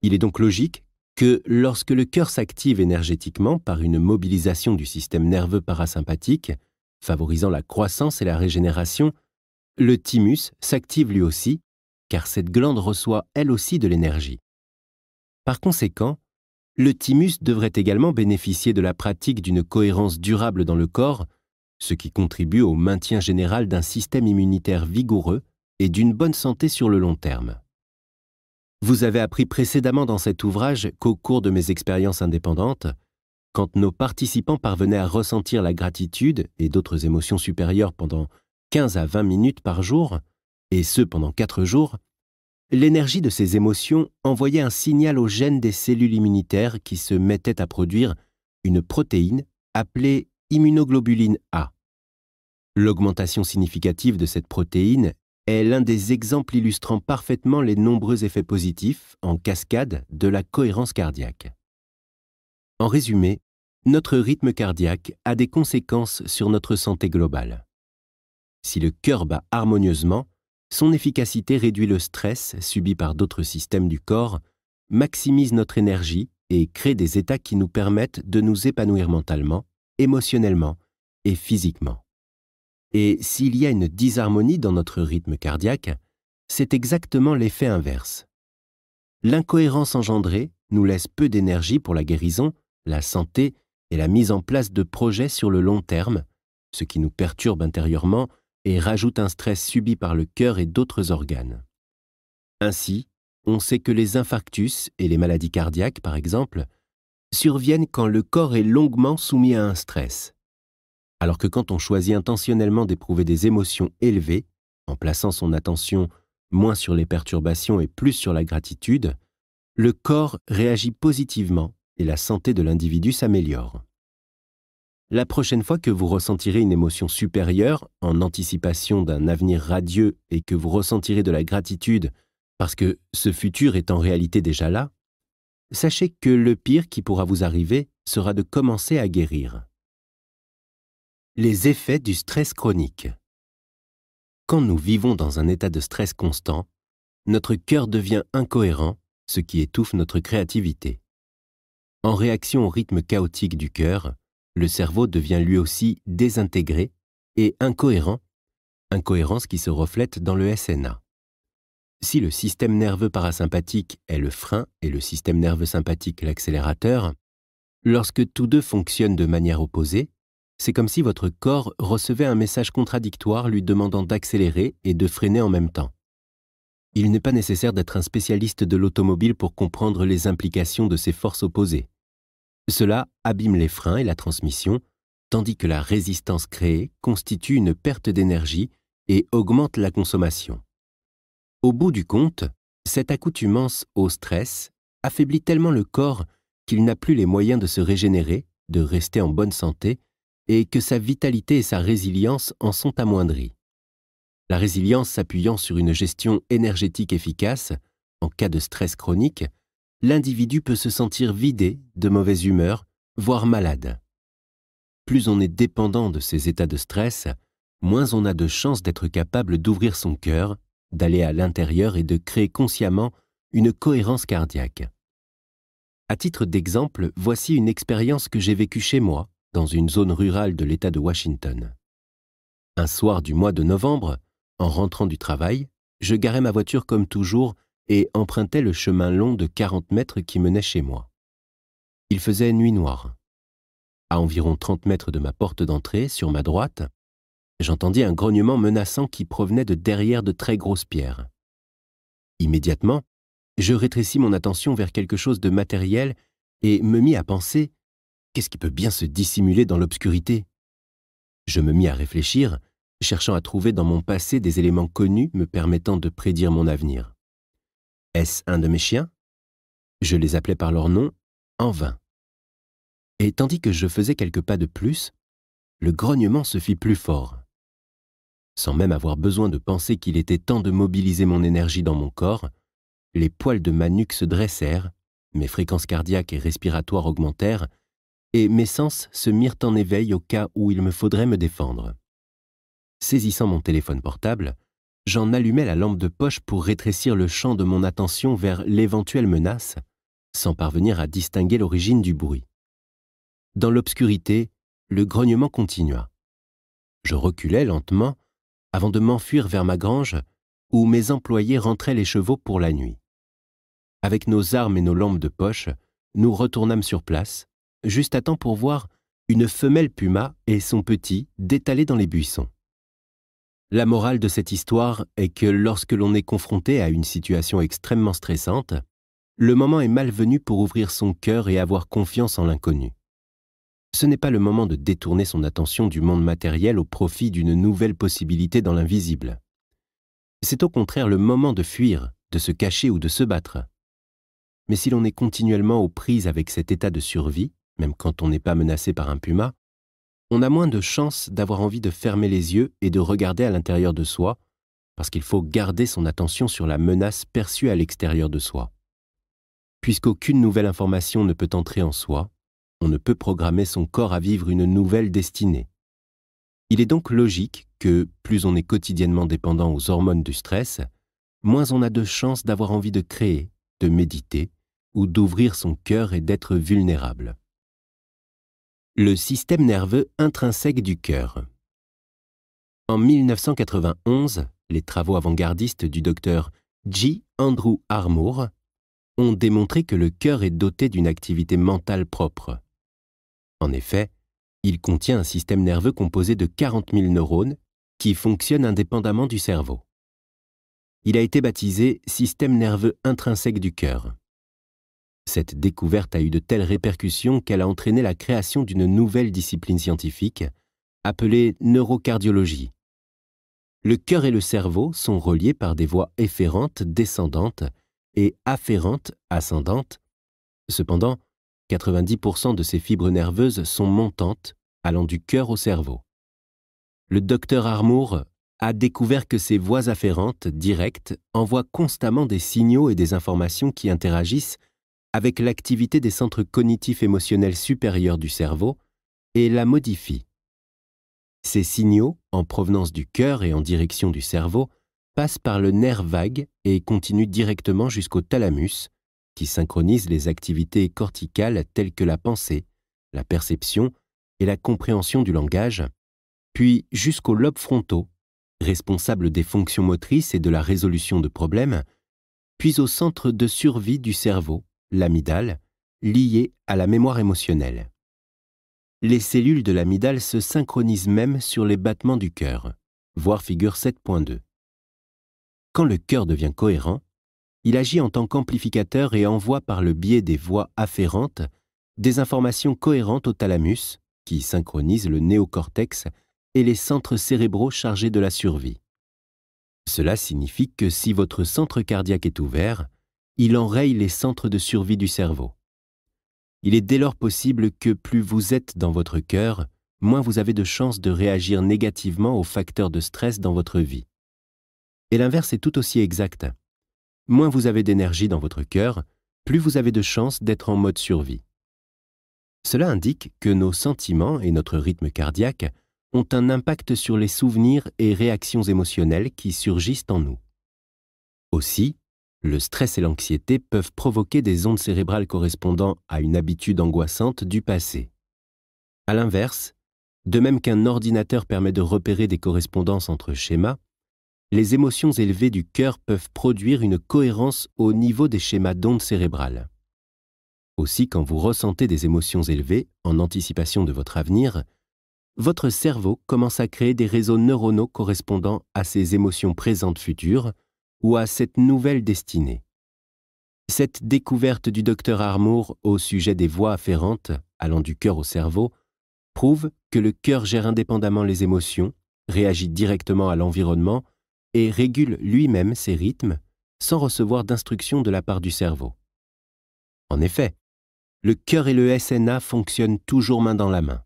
Il est donc logique que lorsque le cœur s'active énergétiquement par une mobilisation du système nerveux parasympathique, favorisant la croissance et la régénération, le thymus s'active lui aussi, car cette glande reçoit elle aussi de l'énergie. Par conséquent, le thymus devrait également bénéficier de la pratique d'une cohérence durable dans le corps, ce qui contribue au maintien général d'un système immunitaire vigoureux et d'une bonne santé sur le long terme. Vous avez appris précédemment dans cet ouvrage qu'au cours de mes expériences indépendantes, quand nos participants parvenaient à ressentir la gratitude et d'autres émotions supérieures pendant 15 à 20 minutes par jour, et ce pendant 4 jours, l'énergie de ces émotions envoyait un signal aux gènes des cellules immunitaires qui se mettaient à produire une protéine appelée immunoglobuline A. L'augmentation significative de cette protéine est l'un des exemples illustrant parfaitement les nombreux effets positifs, en cascade, de la cohérence cardiaque. En résumé, notre rythme cardiaque a des conséquences sur notre santé globale. Si le cœur bat harmonieusement, son efficacité réduit le stress subi par d'autres systèmes du corps, maximise notre énergie et crée des états qui nous permettent de nous épanouir mentalement, émotionnellement et physiquement. Et s'il y a une disharmonie dans notre rythme cardiaque, c'est exactement l'effet inverse. L'incohérence engendrée nous laisse peu d'énergie pour la guérison, la santé et la mise en place de projets sur le long terme, ce qui nous perturbe intérieurement et rajoute un stress subi par le cœur et d'autres organes. Ainsi, on sait que les infarctus et les maladies cardiaques, par exemple, surviennent quand le corps est longuement soumis à un stress alors que quand on choisit intentionnellement d'éprouver des émotions élevées, en plaçant son attention moins sur les perturbations et plus sur la gratitude, le corps réagit positivement et la santé de l'individu s'améliore. La prochaine fois que vous ressentirez une émotion supérieure en anticipation d'un avenir radieux et que vous ressentirez de la gratitude parce que ce futur est en réalité déjà là, sachez que le pire qui pourra vous arriver sera de commencer à guérir. Les effets du stress chronique. Quand nous vivons dans un état de stress constant, notre cœur devient incohérent, ce qui étouffe notre créativité. En réaction au rythme chaotique du cœur, le cerveau devient lui aussi désintégré et incohérent, incohérence qui se reflète dans le SNA. Si le système nerveux parasympathique est le frein et le système nerveux sympathique l'accélérateur, lorsque tous deux fonctionnent de manière opposée, c'est comme si votre corps recevait un message contradictoire lui demandant d'accélérer et de freiner en même temps. Il n'est pas nécessaire d'être un spécialiste de l'automobile pour comprendre les implications de ces forces opposées. Cela abîme les freins et la transmission, tandis que la résistance créée constitue une perte d'énergie et augmente la consommation. Au bout du compte, cette accoutumance au stress affaiblit tellement le corps qu'il n'a plus les moyens de se régénérer, de rester en bonne santé et que sa vitalité et sa résilience en sont amoindries. La résilience s'appuyant sur une gestion énergétique efficace, en cas de stress chronique, l'individu peut se sentir vidé, de mauvaise humeur, voire malade. Plus on est dépendant de ces états de stress, moins on a de chances d'être capable d'ouvrir son cœur, d'aller à l'intérieur et de créer consciemment une cohérence cardiaque. À titre d'exemple, voici une expérience que j'ai vécue chez moi, dans une zone rurale de l'État de Washington. Un soir du mois de novembre, en rentrant du travail, je garais ma voiture comme toujours et empruntais le chemin long de 40 mètres qui menait chez moi. Il faisait nuit noire. À environ 30 mètres de ma porte d'entrée, sur ma droite, j'entendis un grognement menaçant qui provenait de derrière de très grosses pierres. Immédiatement, je rétrécis mon attention vers quelque chose de matériel et me mis à penser Qu'est-ce qui peut bien se dissimuler dans l'obscurité Je me mis à réfléchir, cherchant à trouver dans mon passé des éléments connus me permettant de prédire mon avenir. Est-ce un de mes chiens Je les appelais par leur nom, en vain. Et tandis que je faisais quelques pas de plus, le grognement se fit plus fort. Sans même avoir besoin de penser qu'il était temps de mobiliser mon énergie dans mon corps, les poils de ma nuque se dressèrent, mes fréquences cardiaques et respiratoires augmentèrent, et mes sens se mirent en éveil au cas où il me faudrait me défendre. Saisissant mon téléphone portable, j'en allumai la lampe de poche pour rétrécir le champ de mon attention vers l'éventuelle menace, sans parvenir à distinguer l'origine du bruit. Dans l'obscurité, le grognement continua. Je reculai lentement avant de m'enfuir vers ma grange où mes employés rentraient les chevaux pour la nuit. Avec nos armes et nos lampes de poche, nous retournâmes sur place, juste à temps pour voir une femelle puma et son petit détalés dans les buissons. La morale de cette histoire est que lorsque l'on est confronté à une situation extrêmement stressante, le moment est malvenu pour ouvrir son cœur et avoir confiance en l'inconnu. Ce n'est pas le moment de détourner son attention du monde matériel au profit d'une nouvelle possibilité dans l'invisible. C'est au contraire le moment de fuir, de se cacher ou de se battre. Mais si l'on est continuellement aux prises avec cet état de survie, même quand on n'est pas menacé par un puma, on a moins de chances d'avoir envie de fermer les yeux et de regarder à l'intérieur de soi, parce qu'il faut garder son attention sur la menace perçue à l'extérieur de soi. Puisqu'aucune nouvelle information ne peut entrer en soi, on ne peut programmer son corps à vivre une nouvelle destinée. Il est donc logique que plus on est quotidiennement dépendant aux hormones du stress, moins on a de chances d'avoir envie de créer, de méditer ou d'ouvrir son cœur et d'être vulnérable le système nerveux intrinsèque du cœur. En 1991, les travaux avant-gardistes du docteur G. Andrew Armour ont démontré que le cœur est doté d'une activité mentale propre. En effet, il contient un système nerveux composé de 40 000 neurones qui fonctionnent indépendamment du cerveau. Il a été baptisé système nerveux intrinsèque du cœur. Cette découverte a eu de telles répercussions qu'elle a entraîné la création d'une nouvelle discipline scientifique, appelée neurocardiologie. Le cœur et le cerveau sont reliés par des voies efférentes descendantes et afférentes ascendantes. Cependant, 90% de ces fibres nerveuses sont montantes, allant du cœur au cerveau. Le docteur Armour a découvert que ces voies afférentes directes envoient constamment des signaux et des informations qui interagissent avec l'activité des centres cognitifs émotionnels supérieurs du cerveau et la modifie. Ces signaux, en provenance du cœur et en direction du cerveau, passent par le nerf vague et continuent directement jusqu'au thalamus, qui synchronise les activités corticales telles que la pensée, la perception et la compréhension du langage, puis jusqu'aux lobes frontaux, responsable des fonctions motrices et de la résolution de problèmes, puis au centre de survie du cerveau, l'amidale, liée à la mémoire émotionnelle. Les cellules de l'amidale se synchronisent même sur les battements du cœur, voir figure 7.2. Quand le cœur devient cohérent, il agit en tant qu'amplificateur et envoie par le biais des voies afférentes des informations cohérentes au thalamus, qui synchronise le néocortex et les centres cérébraux chargés de la survie. Cela signifie que si votre centre cardiaque est ouvert, il enraye les centres de survie du cerveau. Il est dès lors possible que plus vous êtes dans votre cœur, moins vous avez de chances de réagir négativement aux facteurs de stress dans votre vie. Et l'inverse est tout aussi exact. Moins vous avez d'énergie dans votre cœur, plus vous avez de chances d'être en mode survie. Cela indique que nos sentiments et notre rythme cardiaque ont un impact sur les souvenirs et réactions émotionnelles qui surgissent en nous. Aussi, le stress et l'anxiété peuvent provoquer des ondes cérébrales correspondant à une habitude angoissante du passé. À l'inverse, de même qu'un ordinateur permet de repérer des correspondances entre schémas, les émotions élevées du cœur peuvent produire une cohérence au niveau des schémas d'ondes cérébrales. Aussi, quand vous ressentez des émotions élevées en anticipation de votre avenir, votre cerveau commence à créer des réseaux neuronaux correspondant à ces émotions présentes futures ou à cette nouvelle destinée. Cette découverte du docteur Armour au sujet des voies afférentes, allant du cœur au cerveau, prouve que le cœur gère indépendamment les émotions, réagit directement à l'environnement et régule lui-même ses rythmes sans recevoir d'instruction de la part du cerveau. En effet, le cœur et le SNA fonctionnent toujours main dans la main.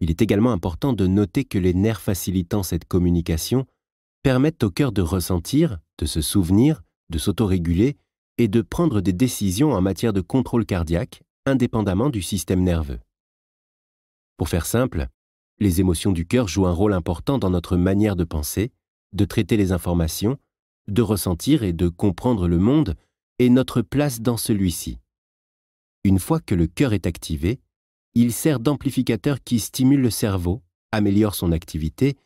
Il est également important de noter que les nerfs facilitant cette communication permettent au cœur de ressentir, de se souvenir, de s'autoréguler et de prendre des décisions en matière de contrôle cardiaque indépendamment du système nerveux. Pour faire simple, les émotions du cœur jouent un rôle important dans notre manière de penser, de traiter les informations, de ressentir et de comprendre le monde et notre place dans celui-ci. Une fois que le cœur est activé, il sert d'amplificateur qui stimule le cerveau, améliore son activité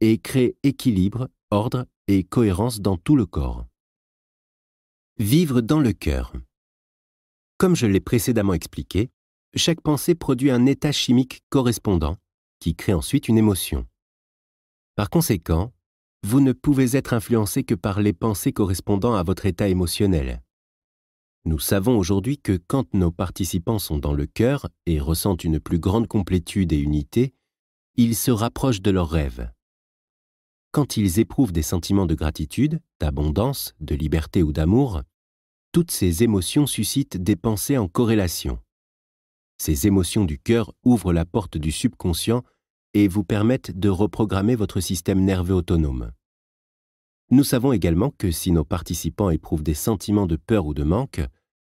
et crée équilibre ordre et cohérence dans tout le corps. Vivre dans le cœur. Comme je l'ai précédemment expliqué, chaque pensée produit un état chimique correspondant qui crée ensuite une émotion. Par conséquent, vous ne pouvez être influencé que par les pensées correspondant à votre état émotionnel. Nous savons aujourd'hui que quand nos participants sont dans le cœur et ressentent une plus grande complétude et unité, ils se rapprochent de leurs rêves quand ils éprouvent des sentiments de gratitude, d'abondance, de liberté ou d'amour, toutes ces émotions suscitent des pensées en corrélation. Ces émotions du cœur ouvrent la porte du subconscient et vous permettent de reprogrammer votre système nerveux autonome. Nous savons également que si nos participants éprouvent des sentiments de peur ou de manque,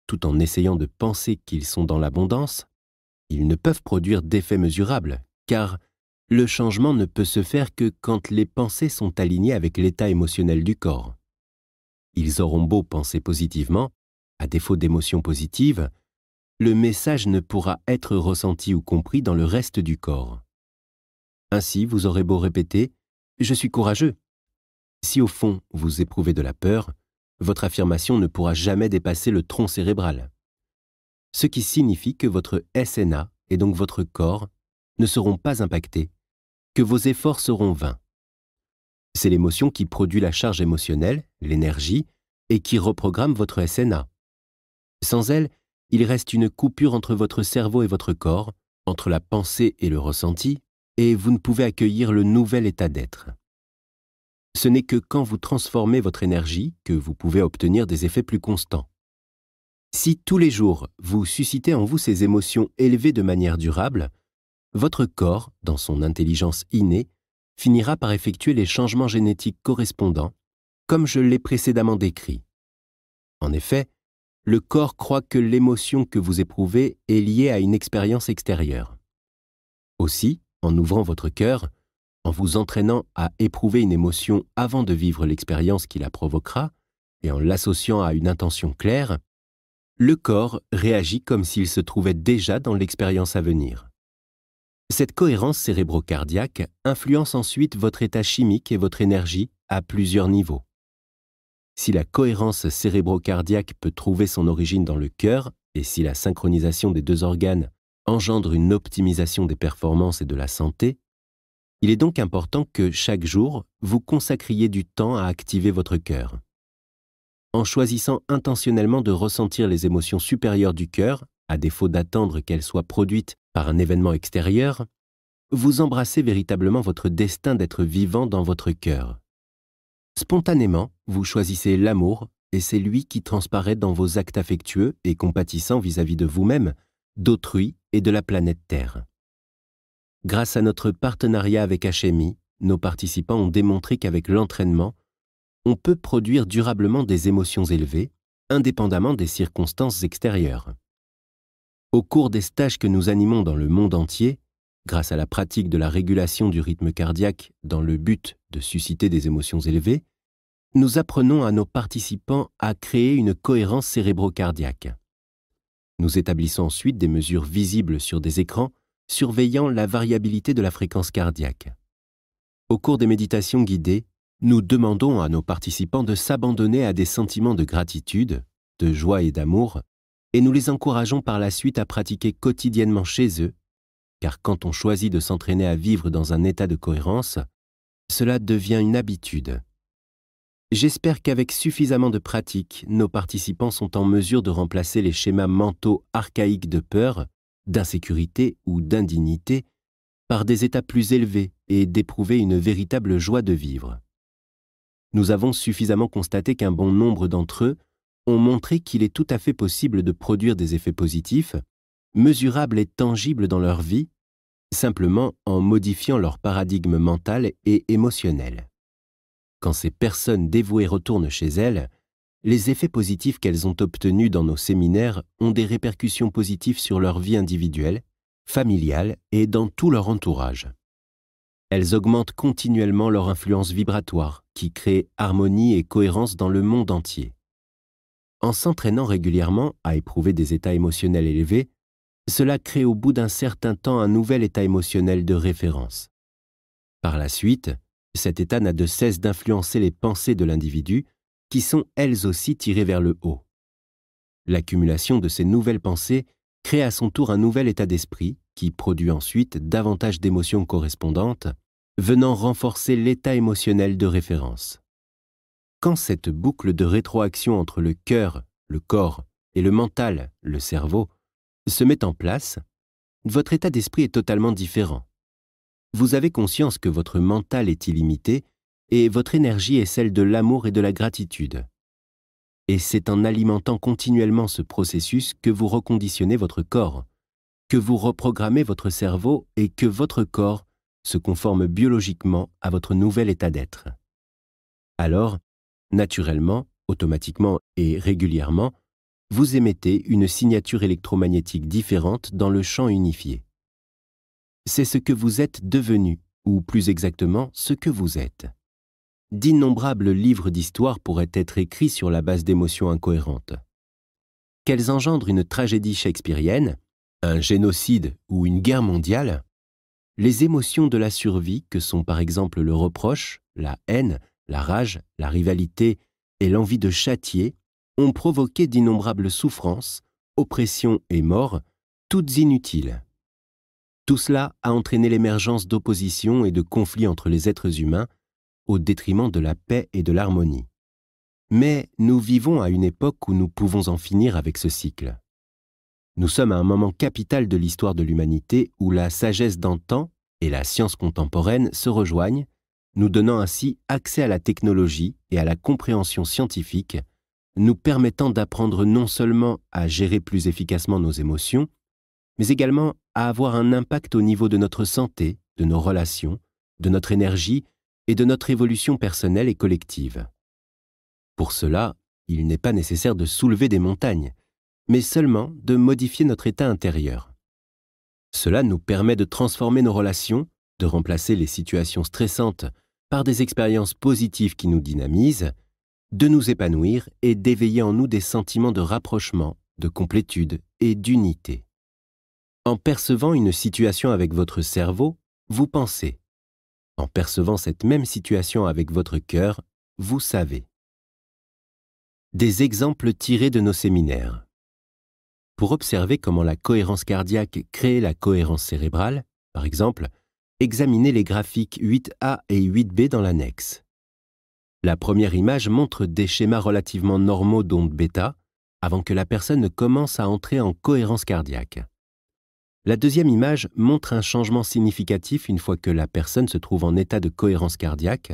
tout en essayant de penser qu'ils sont dans l'abondance, ils ne peuvent produire d'effets mesurables, car le changement ne peut se faire que quand les pensées sont alignées avec l'état émotionnel du corps. Ils auront beau penser positivement, à défaut d'émotions positives, le message ne pourra être ressenti ou compris dans le reste du corps. Ainsi, vous aurez beau répéter ⁇ Je suis courageux ⁇ Si au fond vous éprouvez de la peur, votre affirmation ne pourra jamais dépasser le tronc cérébral. Ce qui signifie que votre SNA, et donc votre corps, ne seront pas impactés, que vos efforts seront vains. C'est l'émotion qui produit la charge émotionnelle, l'énergie, et qui reprogramme votre SNA. Sans elle, il reste une coupure entre votre cerveau et votre corps, entre la pensée et le ressenti, et vous ne pouvez accueillir le nouvel état d'être. Ce n'est que quand vous transformez votre énergie que vous pouvez obtenir des effets plus constants. Si tous les jours vous suscitez en vous ces émotions élevées de manière durable, votre corps, dans son intelligence innée, finira par effectuer les changements génétiques correspondants, comme je l'ai précédemment décrit. En effet, le corps croit que l'émotion que vous éprouvez est liée à une expérience extérieure. Aussi, en ouvrant votre cœur, en vous entraînant à éprouver une émotion avant de vivre l'expérience qui la provoquera, et en l'associant à une intention claire, le corps réagit comme s'il se trouvait déjà dans l'expérience à venir. Cette cohérence cérébro-cardiaque influence ensuite votre état chimique et votre énergie à plusieurs niveaux. Si la cohérence cérébro-cardiaque peut trouver son origine dans le cœur, et si la synchronisation des deux organes engendre une optimisation des performances et de la santé, il est donc important que chaque jour, vous consacriez du temps à activer votre cœur. En choisissant intentionnellement de ressentir les émotions supérieures du cœur, à défaut d'attendre qu'elles soient produites par un événement extérieur, vous embrassez véritablement votre destin d'être vivant dans votre cœur. Spontanément, vous choisissez l'amour et c'est lui qui transparaît dans vos actes affectueux et compatissants vis-à-vis de vous-même, d'autrui et de la planète Terre. Grâce à notre partenariat avec HMI, nos participants ont démontré qu'avec l'entraînement, on peut produire durablement des émotions élevées, indépendamment des circonstances extérieures. Au cours des stages que nous animons dans le monde entier, grâce à la pratique de la régulation du rythme cardiaque dans le but de susciter des émotions élevées, nous apprenons à nos participants à créer une cohérence cérébro-cardiaque. Nous établissons ensuite des mesures visibles sur des écrans surveillant la variabilité de la fréquence cardiaque. Au cours des méditations guidées, nous demandons à nos participants de s'abandonner à des sentiments de gratitude, de joie et d'amour et nous les encourageons par la suite à pratiquer quotidiennement chez eux, car quand on choisit de s'entraîner à vivre dans un état de cohérence, cela devient une habitude. J'espère qu'avec suffisamment de pratique, nos participants sont en mesure de remplacer les schémas mentaux archaïques de peur, d'insécurité ou d'indignité par des états plus élevés et d'éprouver une véritable joie de vivre. Nous avons suffisamment constaté qu'un bon nombre d'entre eux ont montré qu'il est tout à fait possible de produire des effets positifs, mesurables et tangibles dans leur vie, simplement en modifiant leur paradigme mental et émotionnel. Quand ces personnes dévouées retournent chez elles, les effets positifs qu'elles ont obtenus dans nos séminaires ont des répercussions positives sur leur vie individuelle, familiale et dans tout leur entourage. Elles augmentent continuellement leur influence vibratoire, qui crée harmonie et cohérence dans le monde entier en s'entraînant régulièrement à éprouver des états émotionnels élevés, cela crée au bout d'un certain temps un nouvel état émotionnel de référence. Par la suite, cet état n'a de cesse d'influencer les pensées de l'individu, qui sont elles aussi tirées vers le haut. L'accumulation de ces nouvelles pensées crée à son tour un nouvel état d'esprit, qui produit ensuite davantage d'émotions correspondantes, venant renforcer l'état émotionnel de référence quand cette boucle de rétroaction entre le cœur, le corps, et le mental, le cerveau, se met en place, votre état d'esprit est totalement différent. Vous avez conscience que votre mental est illimité et votre énergie est celle de l'amour et de la gratitude. Et c'est en alimentant continuellement ce processus que vous reconditionnez votre corps, que vous reprogrammez votre cerveau et que votre corps se conforme biologiquement à votre nouvel état d'être. Alors, naturellement, automatiquement et régulièrement, vous émettez une signature électromagnétique différente dans le champ unifié. C'est ce que vous êtes devenu, ou plus exactement ce que vous êtes. D'innombrables livres d'histoire pourraient être écrits sur la base d'émotions incohérentes. Qu'elles engendrent une tragédie shakespearienne, un génocide ou une guerre mondiale, les émotions de la survie que sont par exemple le reproche, la haine, la rage, la rivalité et l'envie de châtier ont provoqué d'innombrables souffrances, oppressions et morts, toutes inutiles. Tout cela a entraîné l'émergence d'oppositions et de conflits entre les êtres humains, au détriment de la paix et de l'harmonie. Mais nous vivons à une époque où nous pouvons en finir avec ce cycle. Nous sommes à un moment capital de l'histoire de l'humanité où la sagesse d'antan et la science contemporaine se rejoignent nous donnant ainsi accès à la technologie et à la compréhension scientifique, nous permettant d'apprendre non seulement à gérer plus efficacement nos émotions, mais également à avoir un impact au niveau de notre santé, de nos relations, de notre énergie et de notre évolution personnelle et collective. Pour cela, il n'est pas nécessaire de soulever des montagnes, mais seulement de modifier notre état intérieur. Cela nous permet de transformer nos relations, de remplacer les situations stressantes par des expériences positives qui nous dynamisent, de nous épanouir et d'éveiller en nous des sentiments de rapprochement, de complétude et d'unité. En percevant une situation avec votre cerveau, vous pensez. En percevant cette même situation avec votre cœur, vous savez. Des exemples tirés de nos séminaires. Pour observer comment la cohérence cardiaque crée la cohérence cérébrale, par exemple, examinez les graphiques 8A et 8B dans l'annexe. La première image montre des schémas relativement normaux d'ondes bêta avant que la personne ne commence à entrer en cohérence cardiaque. La deuxième image montre un changement significatif une fois que la personne se trouve en état de cohérence cardiaque,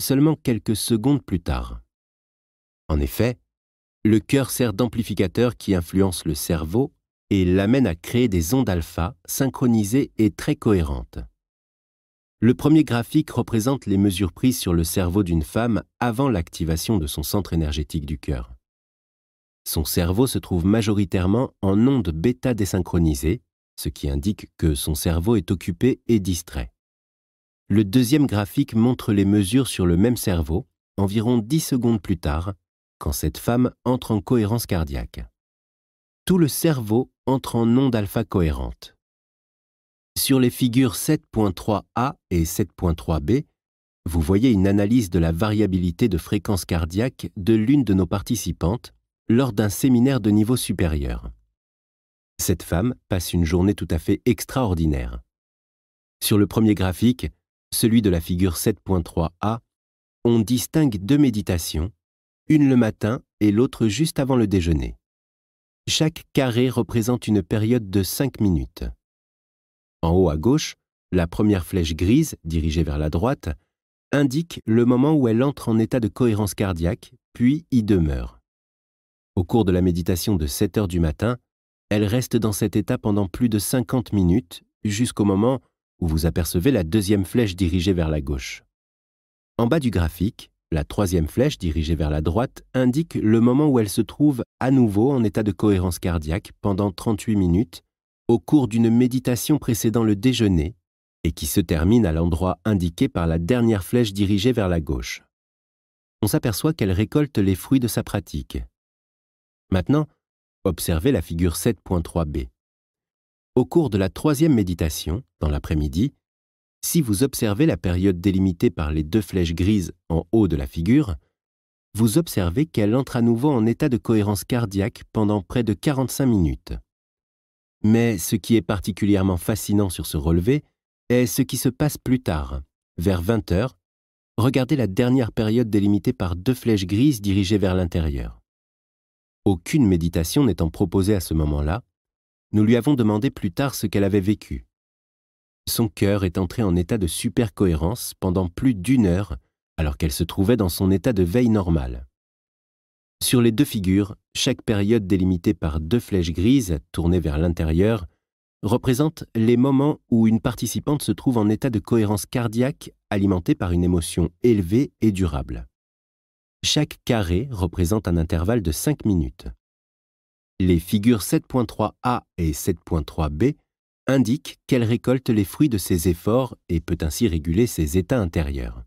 seulement quelques secondes plus tard. En effet, le cœur sert d'amplificateur qui influence le cerveau et l'amène à créer des ondes alpha synchronisées et très cohérentes. Le premier graphique représente les mesures prises sur le cerveau d'une femme avant l'activation de son centre énergétique du cœur. Son cerveau se trouve majoritairement en ondes bêta désynchronisées, ce qui indique que son cerveau est occupé et distrait. Le deuxième graphique montre les mesures sur le même cerveau, environ 10 secondes plus tard, quand cette femme entre en cohérence cardiaque. Tout le cerveau entre en onde alpha cohérente. Sur les figures 7.3a et 7.3b, vous voyez une analyse de la variabilité de fréquence cardiaque de l'une de nos participantes lors d'un séminaire de niveau supérieur. Cette femme passe une journée tout à fait extraordinaire. Sur le premier graphique, celui de la figure 7.3a, on distingue deux méditations, une le matin et l'autre juste avant le déjeuner. Chaque carré représente une période de 5 minutes. En haut à gauche, la première flèche grise, dirigée vers la droite, indique le moment où elle entre en état de cohérence cardiaque, puis y demeure. Au cours de la méditation de 7 heures du matin, elle reste dans cet état pendant plus de 50 minutes jusqu'au moment où vous apercevez la deuxième flèche dirigée vers la gauche. En bas du graphique, la troisième flèche dirigée vers la droite indique le moment où elle se trouve à nouveau en état de cohérence cardiaque pendant 38 minutes au cours d'une méditation précédant le déjeuner et qui se termine à l'endroit indiqué par la dernière flèche dirigée vers la gauche. On s'aperçoit qu'elle récolte les fruits de sa pratique. Maintenant, observez la figure 7.3b. Au cours de la troisième méditation, dans l'après-midi, si vous observez la période délimitée par les deux flèches grises en haut de la figure, vous observez qu'elle entre à nouveau en état de cohérence cardiaque pendant près de 45 minutes. Mais ce qui est particulièrement fascinant sur ce relevé est ce qui se passe plus tard. Vers 20 heures, regardez la dernière période délimitée par deux flèches grises dirigées vers l'intérieur. Aucune méditation n'étant proposée à ce moment-là, nous lui avons demandé plus tard ce qu'elle avait vécu. Son cœur est entré en état de supercohérence pendant plus d'une heure alors qu'elle se trouvait dans son état de veille normale. Sur les deux figures, chaque période délimitée par deux flèches grises tournées vers l'intérieur représente les moments où une participante se trouve en état de cohérence cardiaque alimentée par une émotion élevée et durable. Chaque carré représente un intervalle de 5 minutes. Les figures 7.3a et 7.3b indiquent qu'elle récolte les fruits de ses efforts et peut ainsi réguler ses états intérieurs.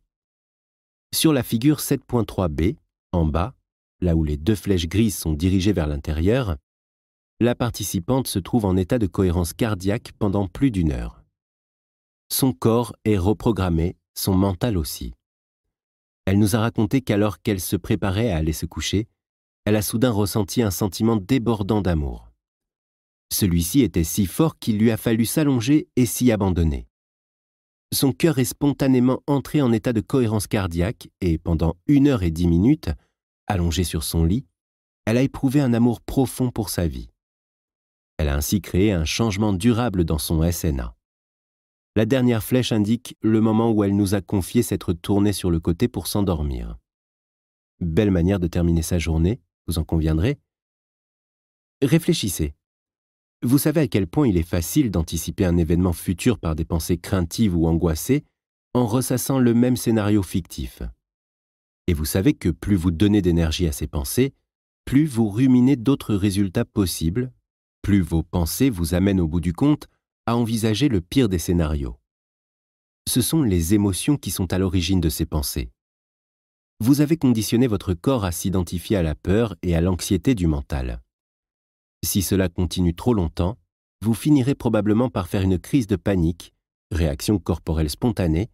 Sur la figure 7.3b, en bas, là où les deux flèches grises sont dirigées vers l'intérieur, la participante se trouve en état de cohérence cardiaque pendant plus d'une heure. Son corps est reprogrammé, son mental aussi. Elle nous a raconté qu'alors qu'elle se préparait à aller se coucher, elle a soudain ressenti un sentiment débordant d'amour. Celui-ci était si fort qu'il lui a fallu s'allonger et s'y abandonner. Son cœur est spontanément entré en état de cohérence cardiaque et pendant une heure et dix minutes, allongée sur son lit, elle a éprouvé un amour profond pour sa vie. Elle a ainsi créé un changement durable dans son SNA. La dernière flèche indique le moment où elle nous a confié s'être tournée sur le côté pour s'endormir. Belle manière de terminer sa journée, vous en conviendrez. Réfléchissez. Vous savez à quel point il est facile d'anticiper un événement futur par des pensées craintives ou angoissées en ressassant le même scénario fictif. Et vous savez que plus vous donnez d'énergie à ces pensées, plus vous ruminez d'autres résultats possibles, plus vos pensées vous amènent au bout du compte à envisager le pire des scénarios. Ce sont les émotions qui sont à l'origine de ces pensées. Vous avez conditionné votre corps à s'identifier à la peur et à l'anxiété du mental. Si cela continue trop longtemps, vous finirez probablement par faire une crise de panique, réaction corporelle spontanée,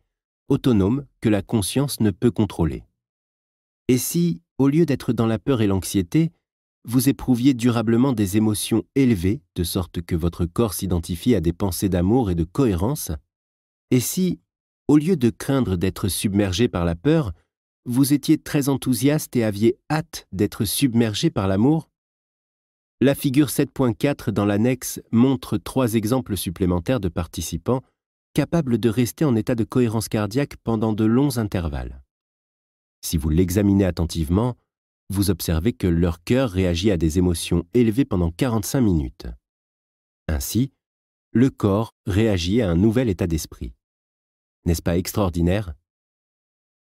autonome que la conscience ne peut contrôler. Et si, au lieu d'être dans la peur et l'anxiété, vous éprouviez durablement des émotions élevées, de sorte que votre corps s'identifie à des pensées d'amour et de cohérence Et si, au lieu de craindre d'être submergé par la peur, vous étiez très enthousiaste et aviez hâte d'être submergé par l'amour La figure 7.4 dans l'annexe montre trois exemples supplémentaires de participants capables de rester en état de cohérence cardiaque pendant de longs intervalles. Si vous l'examinez attentivement, vous observez que leur cœur réagit à des émotions élevées pendant 45 minutes. Ainsi, le corps réagit à un nouvel état d'esprit. N'est-ce pas extraordinaire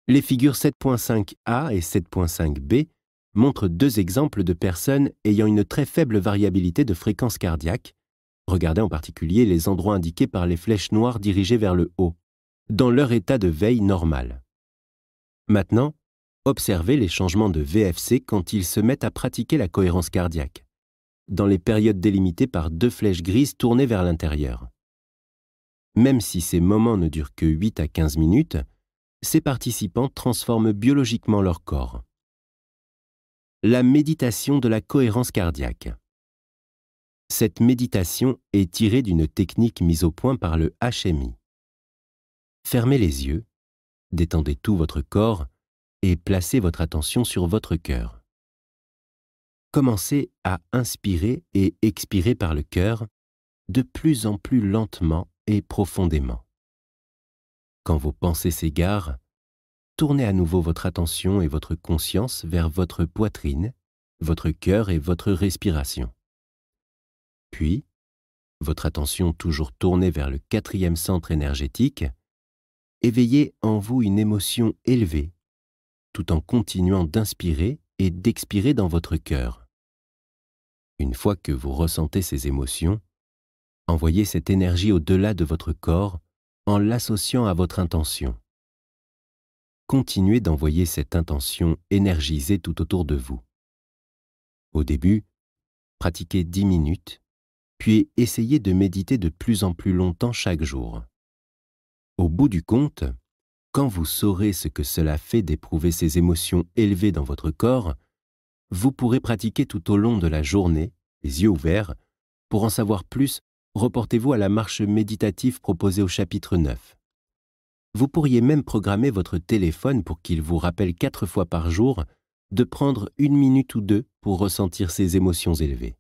Les figures 7.5a et 7.5b montrent deux exemples de personnes ayant une très faible variabilité de fréquence cardiaque, regardez en particulier les endroits indiqués par les flèches noires dirigées vers le haut, dans leur état de veille normal. Maintenant, observer les changements de VFC quand ils se mettent à pratiquer la cohérence cardiaque, dans les périodes délimitées par deux flèches grises tournées vers l'intérieur. Même si ces moments ne durent que 8 à 15 minutes, ces participants transforment biologiquement leur corps. La méditation de la cohérence cardiaque. Cette méditation est tirée d'une technique mise au point par le HMI. Fermez les yeux, détendez tout votre corps et placez votre attention sur votre cœur. Commencez à inspirer et expirer par le cœur de plus en plus lentement et profondément. Quand vos pensées s'égarent, tournez à nouveau votre attention et votre conscience vers votre poitrine, votre cœur et votre respiration. Puis, votre attention toujours tournée vers le quatrième centre énergétique, éveillez en vous une émotion élevée tout en continuant d'inspirer et d'expirer dans votre cœur. Une fois que vous ressentez ces émotions, envoyez cette énergie au-delà de votre corps en l'associant à votre intention. Continuez d'envoyer cette intention énergisée tout autour de vous. Au début, pratiquez 10 minutes, puis essayez de méditer de plus en plus longtemps chaque jour. Au bout du compte, quand vous saurez ce que cela fait d'éprouver ces émotions élevées dans votre corps, vous pourrez pratiquer tout au long de la journée, les yeux ouverts. Pour en savoir plus, reportez-vous à la marche méditative proposée au chapitre 9. Vous pourriez même programmer votre téléphone pour qu'il vous rappelle quatre fois par jour de prendre une minute ou deux pour ressentir ces émotions élevées.